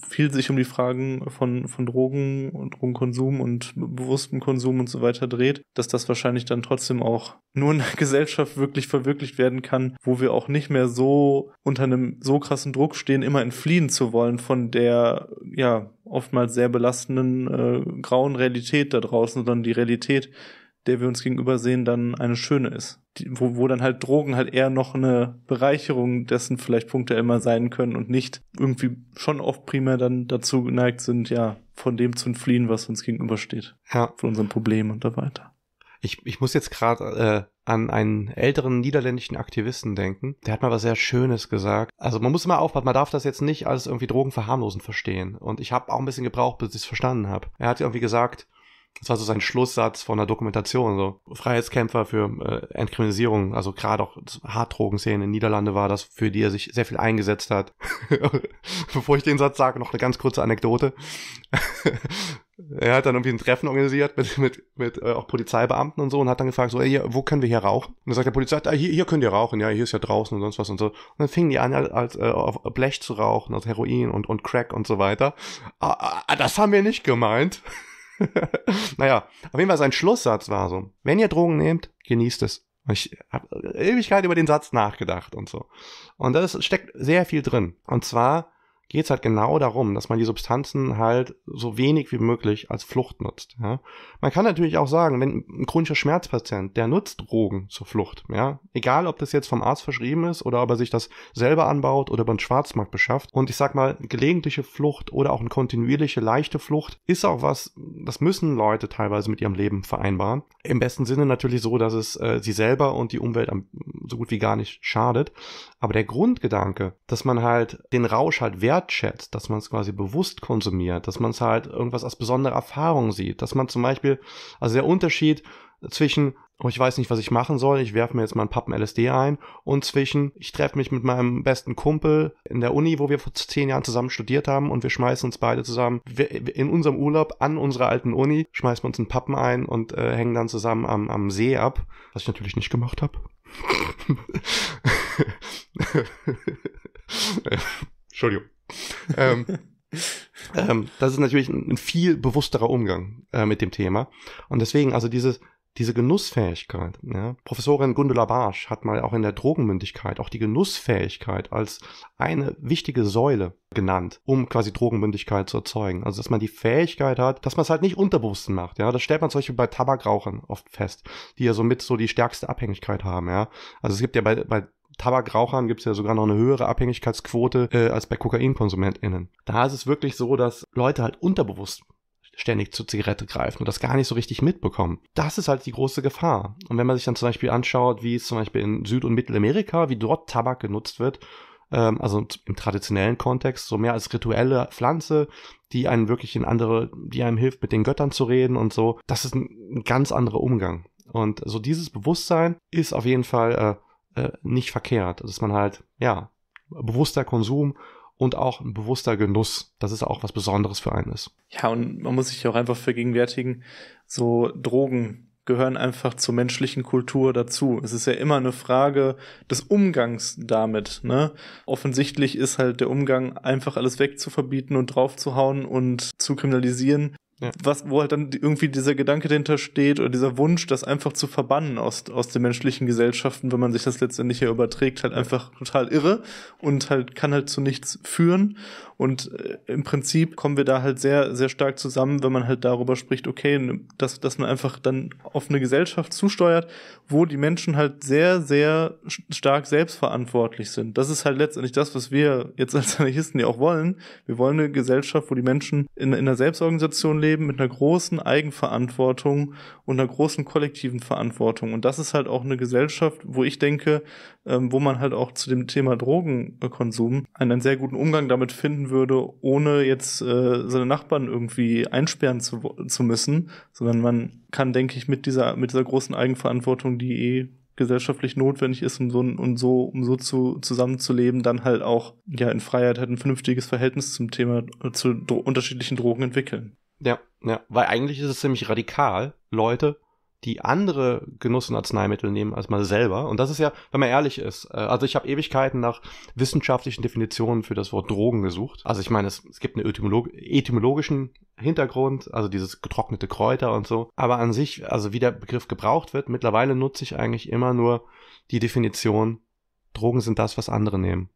viel sich um die Fragen von, von Drogen und Drogenkonsum und bewusstem Konsum und so weiter dreht, dass das wahrscheinlich dann trotzdem auch nur in der [laughs] Gesellschaft wirklich verwirklicht werden kann, wo wir auch nicht mehr so unter einem so krassen Druck stehen, immer entfliehen zu wollen von der, ja, oftmals sehr belastenden äh, grauen Realität da draußen, sondern die Realität, der wir uns gegenüber sehen, dann eine schöne ist. Die, wo, wo dann halt Drogen halt eher noch eine Bereicherung dessen vielleicht punktuell mal sein können und nicht irgendwie schon oft primär dann dazu geneigt sind, ja, von dem zu entfliehen, was uns gegenübersteht. Ja. Von unseren Problemen und so weiter. Ich, ich muss jetzt gerade äh, an einen älteren niederländischen Aktivisten denken. Der hat mal was sehr Schönes gesagt. Also man muss immer aufpassen, man darf das jetzt nicht als irgendwie Drogen verharmlosen verstehen. Und ich habe auch ein bisschen gebraucht, bis ich es verstanden habe. Er hat irgendwie gesagt, das war so sein Schlusssatz von der Dokumentation. So Freiheitskämpfer für äh, Entkriminalisierung, also gerade auch Harddrogenszenen in Niederlande war das, für die er sich sehr viel eingesetzt hat. [laughs] Bevor ich den Satz sage, noch eine ganz kurze Anekdote. [laughs] er hat dann irgendwie ein Treffen organisiert mit, mit, mit äh, auch Polizeibeamten und so und hat dann gefragt, so, ey, hier, wo können wir hier rauchen? Und dann sagt der Polizei, ah, hier, hier könnt ihr rauchen, ja, hier ist ja draußen und sonst was und so. Und dann fingen die an, als, äh, auf Blech zu rauchen, also Heroin und, und Crack und so weiter. Ah, ah, ah das haben wir nicht gemeint. [laughs] naja, auf jeden Fall sein Schlusssatz war so, wenn ihr Drogen nehmt, genießt es. ich habe Ewigkeit über den Satz nachgedacht und so. Und da steckt sehr viel drin. Und zwar geht es halt genau darum, dass man die Substanzen halt so wenig wie möglich als Flucht nutzt. Ja? Man kann natürlich auch sagen, wenn ein chronischer Schmerzpatient, der nutzt Drogen zur Flucht, ja, egal ob das jetzt vom Arzt verschrieben ist oder ob er sich das selber anbaut oder über den Schwarzmarkt beschafft. Und ich sag mal, gelegentliche Flucht oder auch eine kontinuierliche leichte Flucht ist auch was, das müssen Leute teilweise mit ihrem Leben vereinbaren. Im besten Sinne natürlich so, dass es äh, sie selber und die Umwelt am, so gut wie gar nicht schadet. Aber der Grundgedanke, dass man halt den Rausch halt wert wertschätzt, dass man es quasi bewusst konsumiert, dass man es halt irgendwas als besondere Erfahrung sieht, dass man zum Beispiel, also der Unterschied zwischen, oh, ich weiß nicht, was ich machen soll, ich werfe mir jetzt mal einen Pappen LSD ein und zwischen, ich treffe mich mit meinem besten Kumpel in der Uni, wo wir vor zehn Jahren zusammen studiert haben und wir schmeißen uns beide zusammen in unserem Urlaub an unserer alten Uni, schmeißen wir uns einen Pappen ein und äh, hängen dann zusammen am, am See ab, was ich natürlich nicht gemacht habe. [laughs] Entschuldigung. [laughs] ähm, ähm, das ist natürlich ein, viel bewussterer Umgang äh, mit dem Thema. Und deswegen, also dieses, diese Genussfähigkeit, ja, Professorin Gundula Barsch hat mal auch in der Drogenmündigkeit auch die Genussfähigkeit als eine wichtige Säule genannt, um quasi Drogenmündigkeit zu erzeugen. Also dass man die Fähigkeit hat, dass man es halt nicht unterbewusst macht. Ja, das stellt man zum Beispiel bei Tabakrauchern oft fest, die ja somit so die stärkste Abhängigkeit haben. Ja, also es gibt ja bei, bei Tabakrauchern gibt es ja sogar noch eine höhere Abhängigkeitsquote äh, als bei KokainkonsumentInnen. Da ist es wirklich so, dass Leute halt unterbewusst ständig zur Zigarette greifen und das gar nicht so richtig mitbekommen. Das ist halt die große Gefahr. Und wenn man sich dann zum Beispiel anschaut, wie es zum Beispiel in Süd- und Mittelamerika, wie dort Tabak genutzt wird, ähm, also im traditionellen Kontext, so mehr als rituelle Pflanze, die einen wirklich in andere, die einem hilft, mit den Göttern zu reden und so, das ist ein, ein ganz anderer Umgang. Und so dieses Bewusstsein ist auf jeden Fall äh, äh, nicht verkehrt, dass man halt, ja, bewusster Konsum und auch ein bewusster Genuss, das ist auch was Besonderes für einen ist. Ja, und man muss sich auch einfach vergegenwärtigen, so Drogen gehören einfach zur menschlichen Kultur dazu. Es ist ja immer eine Frage des Umgangs damit. Ne? Offensichtlich ist halt der Umgang, einfach alles wegzuverbieten und draufzuhauen und zu kriminalisieren, ja. Was, wo halt dann irgendwie dieser Gedanke dahinter steht oder dieser Wunsch, das einfach zu verbannen aus, aus den menschlichen Gesellschaften, wenn man sich das letztendlich hier überträgt, halt einfach total irre und halt kann halt zu nichts führen. Und äh, im Prinzip kommen wir da halt sehr, sehr stark zusammen, wenn man halt darüber spricht, okay, ne, dass, dass man einfach dann auf eine Gesellschaft zusteuert, wo die Menschen halt sehr, sehr stark selbstverantwortlich sind. Das ist halt letztendlich das, was wir jetzt als Anarchisten ja auch wollen. Wir wollen eine Gesellschaft, wo die Menschen in, in einer Selbstorganisation leben Zusammenleben mit einer großen Eigenverantwortung und einer großen kollektiven Verantwortung. Und das ist halt auch eine Gesellschaft, wo ich denke, ähm, wo man halt auch zu dem Thema Drogenkonsum einen sehr guten Umgang damit finden würde, ohne jetzt äh, seine Nachbarn irgendwie einsperren zu, zu müssen, sondern man kann, denke ich, mit dieser, mit dieser großen Eigenverantwortung, die eh gesellschaftlich notwendig ist, um so, um so, um so zu, zusammenzuleben, dann halt auch ja in Freiheit halt ein vernünftiges Verhältnis zum Thema äh, zu dro unterschiedlichen Drogen entwickeln. Ja, ja, weil eigentlich ist es ziemlich radikal, Leute, die andere Genuss- und Arzneimittel nehmen als man selber. Und das ist ja, wenn man ehrlich ist, äh, also ich habe Ewigkeiten nach wissenschaftlichen Definitionen für das Wort Drogen gesucht. Also ich meine, es, es gibt einen Etymolog etymologischen Hintergrund, also dieses getrocknete Kräuter und so. Aber an sich, also wie der Begriff gebraucht wird, mittlerweile nutze ich eigentlich immer nur die Definition, Drogen sind das, was andere nehmen.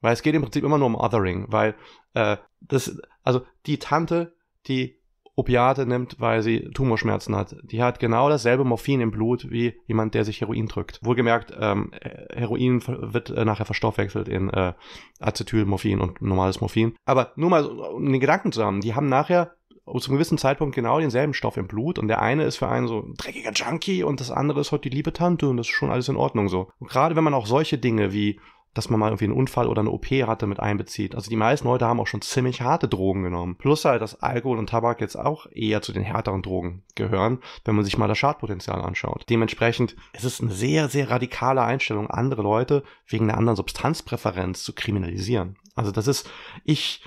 Weil es geht im Prinzip immer nur um Othering, weil äh, das, also die Tante, die Opiate nimmt, weil sie Tumorschmerzen hat. Die hat genau dasselbe Morphin im Blut wie jemand, der sich Heroin drückt. Wohlgemerkt, ähm, Heroin wird äh, nachher verstoffwechselt in äh, Acetylmorphin und normales Morphin. Aber nur mal um den Gedanken zu haben, die haben nachher zu einem gewissen Zeitpunkt genau denselben Stoff im Blut und der eine ist für einen so ein dreckiger Junkie und das andere ist heute die liebe Tante und das ist schon alles in Ordnung so. Und gerade wenn man auch solche Dinge wie dass man mal irgendwie einen Unfall oder eine OP hatte mit einbezieht. Also die meisten Leute haben auch schon ziemlich harte Drogen genommen. Plus halt, dass Alkohol und Tabak jetzt auch eher zu den härteren Drogen gehören, wenn man sich mal das Schadpotenzial anschaut. Dementsprechend es ist es eine sehr, sehr radikale Einstellung, andere Leute wegen einer anderen Substanzpräferenz zu kriminalisieren. Also das ist, ich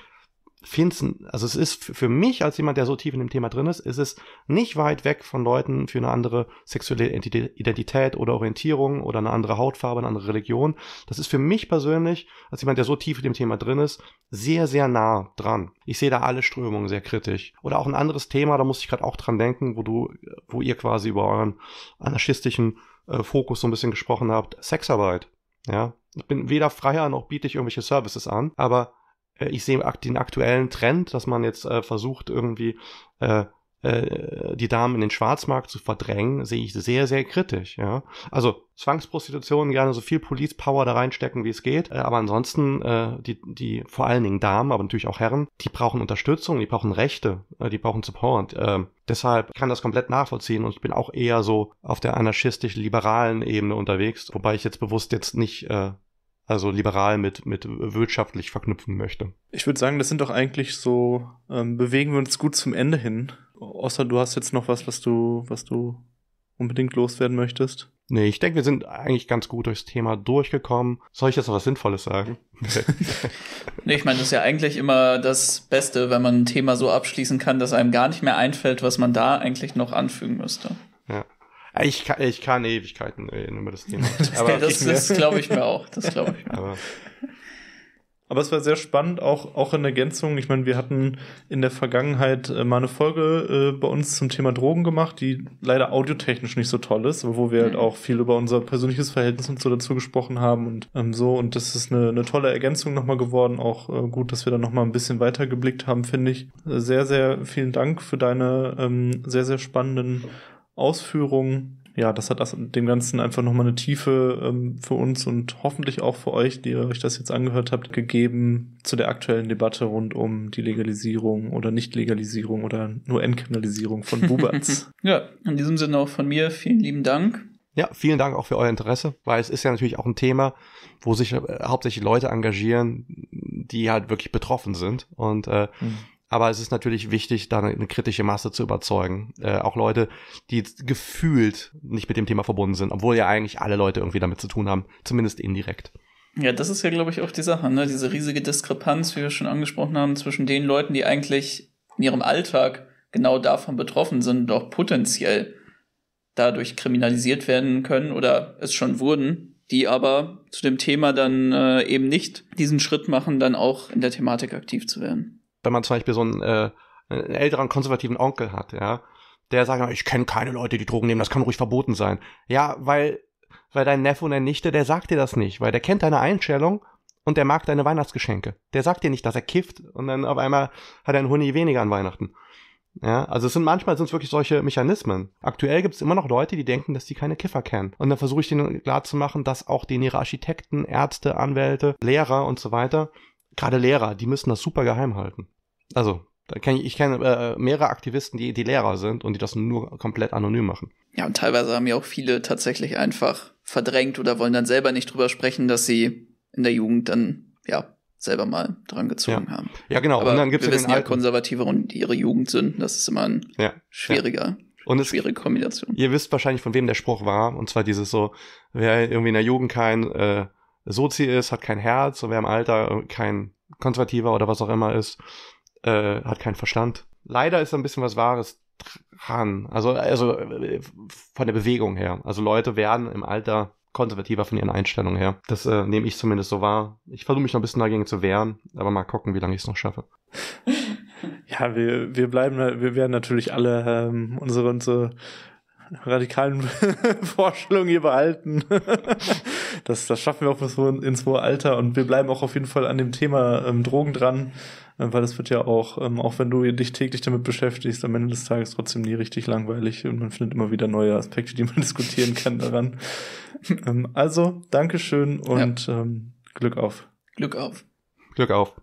finde es, also es ist für mich als jemand, der so tief in dem Thema drin ist, ist es nicht weit weg von Leuten für eine andere sexuelle Identität oder Orientierung oder eine andere Hautfarbe, eine andere Religion. Das ist für mich persönlich, als jemand, der so tief in dem Thema drin ist, sehr, sehr nah dran. Ich sehe da alle Strömungen sehr kritisch. Oder auch ein anderes Thema, da muss ich gerade auch dran denken, wo du, wo ihr quasi über euren anarchistischen äh, Fokus so ein bisschen gesprochen habt, Sexarbeit. Ja, ich bin weder Freier noch biete ich irgendwelche Services an, aber äh, ich sehe den aktuellen Trend, dass man jetzt äh, versucht, irgendwie äh, äh, die Damen in den Schwarzmarkt zu verdrängen, sehe ich sehr, sehr kritisch. Ja? Also Zwangsprostitution gerne so viel Police Power da reinstecken, wie es geht. Äh, aber ansonsten, äh, die, die vor allen Dingen Damen, aber natürlich auch Herren, die brauchen Unterstützung, die brauchen Rechte, äh, die brauchen Support. Ähm, deshalb kann das komplett nachvollziehen und ich bin auch eher so auf der anarchistisch-liberalen Ebene unterwegs, wobei ich jetzt bewusst jetzt nicht äh, also liberal mit, mit wirtschaftlich verknüpfen möchte. Ich würde sagen, das sind doch eigentlich so, ähm, bewegen wir uns gut zum Ende hin. Außer du hast jetzt noch was, was du, was du unbedingt loswerden möchtest. Nee, ich denke, wir sind eigentlich ganz gut durchs Thema durchgekommen. Soll ich jetzt noch was Sinnvolles sagen? [laughs] nee, ich meine, das ist ja eigentlich immer das Beste, wenn man ein Thema so abschließen kann, dass einem gar nicht mehr einfällt, was man da eigentlich noch anfügen müsste. Ich kann, ich kann Ewigkeiten äh, reden über das Thema. [laughs] Aber das, das glaube ich mir auch. Das glaube ich mir. Aber, aber es war sehr spannend, auch, auch in Ergänzung. Ich meine, wir hatten in der Vergangenheit äh, mal eine Folge äh, bei uns zum Thema Drogen gemacht, die leider audiotechnisch nicht so toll ist, aber wo wir halt mhm. auch viel über unser persönliches Verhältnis und so dazu gesprochen haben und ähm, so. Und das ist eine, eine tolle Ergänzung nochmal geworden. Auch äh, gut, dass wir da nochmal ein bisschen weiter geblickt haben, finde ich. Sehr, sehr vielen Dank für deine ähm, sehr, sehr spannenden Ausführungen. Ja, das hat das, dem Ganzen einfach nochmal eine Tiefe ähm, für uns und hoffentlich auch für euch, die euch das jetzt angehört habt, gegeben zu der aktuellen Debatte rund um die Legalisierung oder Nicht-Legalisierung oder nur Entkriminalisierung von [laughs] Buberts. ja, in diesem Sinne auch von mir vielen lieben Dank. Ja, vielen Dank auch für euer Interesse, weil es ist ja natürlich auch ein Thema, wo sich äh, hauptsächlich Leute engagieren, die halt wirklich betroffen sind. Und äh, mhm aber es ist natürlich wichtig, da eine kritische Masse zu überzeugen. Äh, auch Leute, die gefühlt nicht mit dem Thema verbunden sind, obwohl ja eigentlich alle Leute irgendwie damit zu tun haben, zumindest indirekt. Ja, das ist ja, glaube ich, auch die Sache, ne? diese riesige Diskrepanz, wie wir schon angesprochen haben, zwischen den Leuten, die eigentlich in ihrem Alltag genau davon betroffen sind und auch potenziell dadurch kriminalisiert werden können oder es schon wurden, die aber zu dem Thema dann äh, eben nicht diesen Schritt machen, dann auch in der Thematik aktiv zu werden wenn man zum Beispiel so einen, äh, einen älteren konservativen Onkel hat, ja, der sagt, ich kenne keine Leute, die Drogen nehmen, das kann ruhig verboten sein. Ja, weil, weil dein Neffe und deine Nichte, der sagt dir das nicht, weil der kennt deine Einstellung und der mag deine Weihnachtsgeschenke. Der sagt dir nicht, dass er kifft und dann auf einmal hat er einen Huni weniger an Weihnachten. Ja, also es sind manchmal sind es wirklich solche Mechanismen. Aktuell gibt es immer noch Leute, die denken, dass die keine Kiffer kennen. Und dann versuche ich denen klar zu machen, dass auch denen ihre Architekten, Ärzte, Anwälte, Lehrer und so weiter gerade Lehrer, die müssen das super geheim halten. Also, kenn ich, ich kenne äh, mehrere Aktivisten, die, die Lehrer sind und die das nur komplett anonym machen. Ja, und teilweise haben ja auch viele tatsächlich einfach verdrängt oder wollen dann selber nicht drüber sprechen, dass sie in der Jugend dann, ja, selber mal dran gezogen ja. haben. Ja, genau. Aber und dann gibt's wir ja wissen ja alten. Konservative und ihre Jugend sind. Das ist immer ein ja. schwieriger und es, schwierige Kombination. Ihr wisst wahrscheinlich, von wem der Spruch war. Und zwar dieses so, wer irgendwie in der Jugend kein äh, Sozi ist, hat kein Herz, und wer im Alter kein Konservativer oder was auch immer ist, äh, hat keinen Verstand. Leider ist da ein bisschen was Wahres dran. Also, also äh, von der Bewegung her. Also Leute werden im Alter konservativer von ihren Einstellungen her. Das äh, nehme ich zumindest so wahr. Ich versuche mich noch ein bisschen dagegen zu wehren, aber mal gucken, wie lange ich es noch schaffe. [laughs] Ja, wir, wir bleiben, wir werden natürlich alle ähm, unsere, unsere radikalen [laughs] Vorstellungen hier behalten das, das schaffen wir auch bis ins hohe Alter und wir bleiben auch auf jeden Fall an dem Thema ähm, Drogen dran, äh, weil das wird ja auch, ähm, auch wenn du dich täglich damit beschäftigst, am Ende des Tages trotzdem nie richtig langweilig und man findet immer wieder neue Aspekte, die man [laughs] diskutieren kann daran. Ähm, also, Dankeschön und ja. Ähm, Glück auf. Glück auf. Glück auf.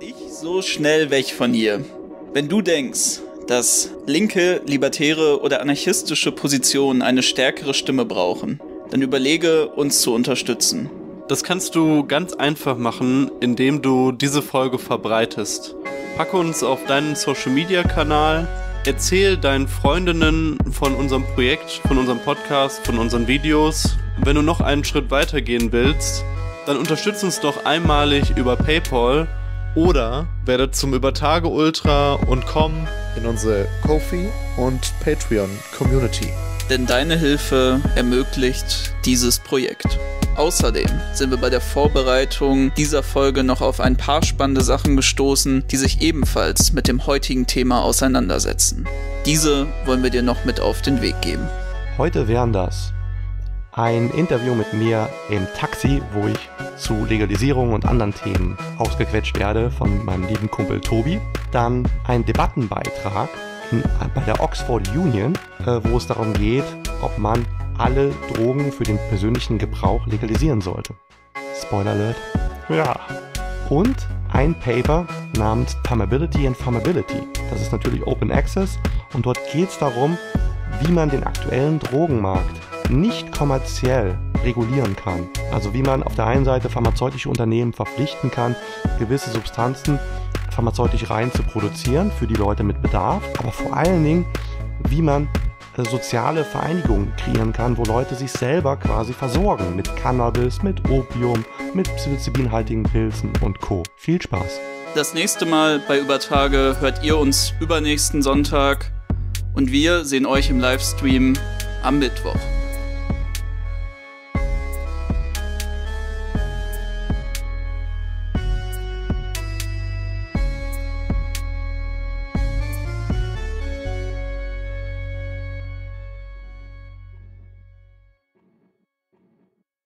Ich so schnell weg von hier. Wenn du denkst, dass linke, libertäre oder anarchistische Positionen eine stärkere Stimme brauchen, dann überlege, uns zu unterstützen. Das kannst du ganz einfach machen, indem du diese Folge verbreitest. Packe uns auf deinen Social-Media-Kanal, erzähl deinen Freundinnen von unserem Projekt, von unserem Podcast, von unseren Videos. Wenn du noch einen Schritt weiter gehen willst, dann unterstütze uns doch einmalig über PayPal oder werde zum Übertage Ultra und komm in unsere Kofi und Patreon Community denn deine Hilfe ermöglicht dieses Projekt. Außerdem sind wir bei der Vorbereitung dieser Folge noch auf ein paar spannende Sachen gestoßen, die sich ebenfalls mit dem heutigen Thema auseinandersetzen. Diese wollen wir dir noch mit auf den Weg geben. Heute wären das ein Interview mit mir im Taxi, wo ich zu Legalisierung und anderen Themen ausgequetscht werde von meinem lieben Kumpel Tobi. Dann ein Debattenbeitrag bei der Oxford Union, äh, wo es darum geht, ob man alle Drogen für den persönlichen Gebrauch legalisieren sollte. Spoiler Alert. Ja. Und ein Paper namens Permeability and Farmability. Das ist natürlich Open Access und dort geht es darum, wie man den aktuellen Drogenmarkt nicht kommerziell regulieren kann. Also wie man auf der einen Seite pharmazeutische Unternehmen verpflichten kann, gewisse Substanzen pharmazeutisch rein zu produzieren für die Leute mit Bedarf, aber vor allen Dingen, wie man äh, soziale Vereinigungen kreieren kann, wo Leute sich selber quasi versorgen mit Cannabis, mit Opium, mit psilocybinhaltigen Pilzen und Co. Viel Spaß! Das nächste Mal bei Übertage hört ihr uns übernächsten Sonntag und wir sehen euch im Livestream am Mittwoch.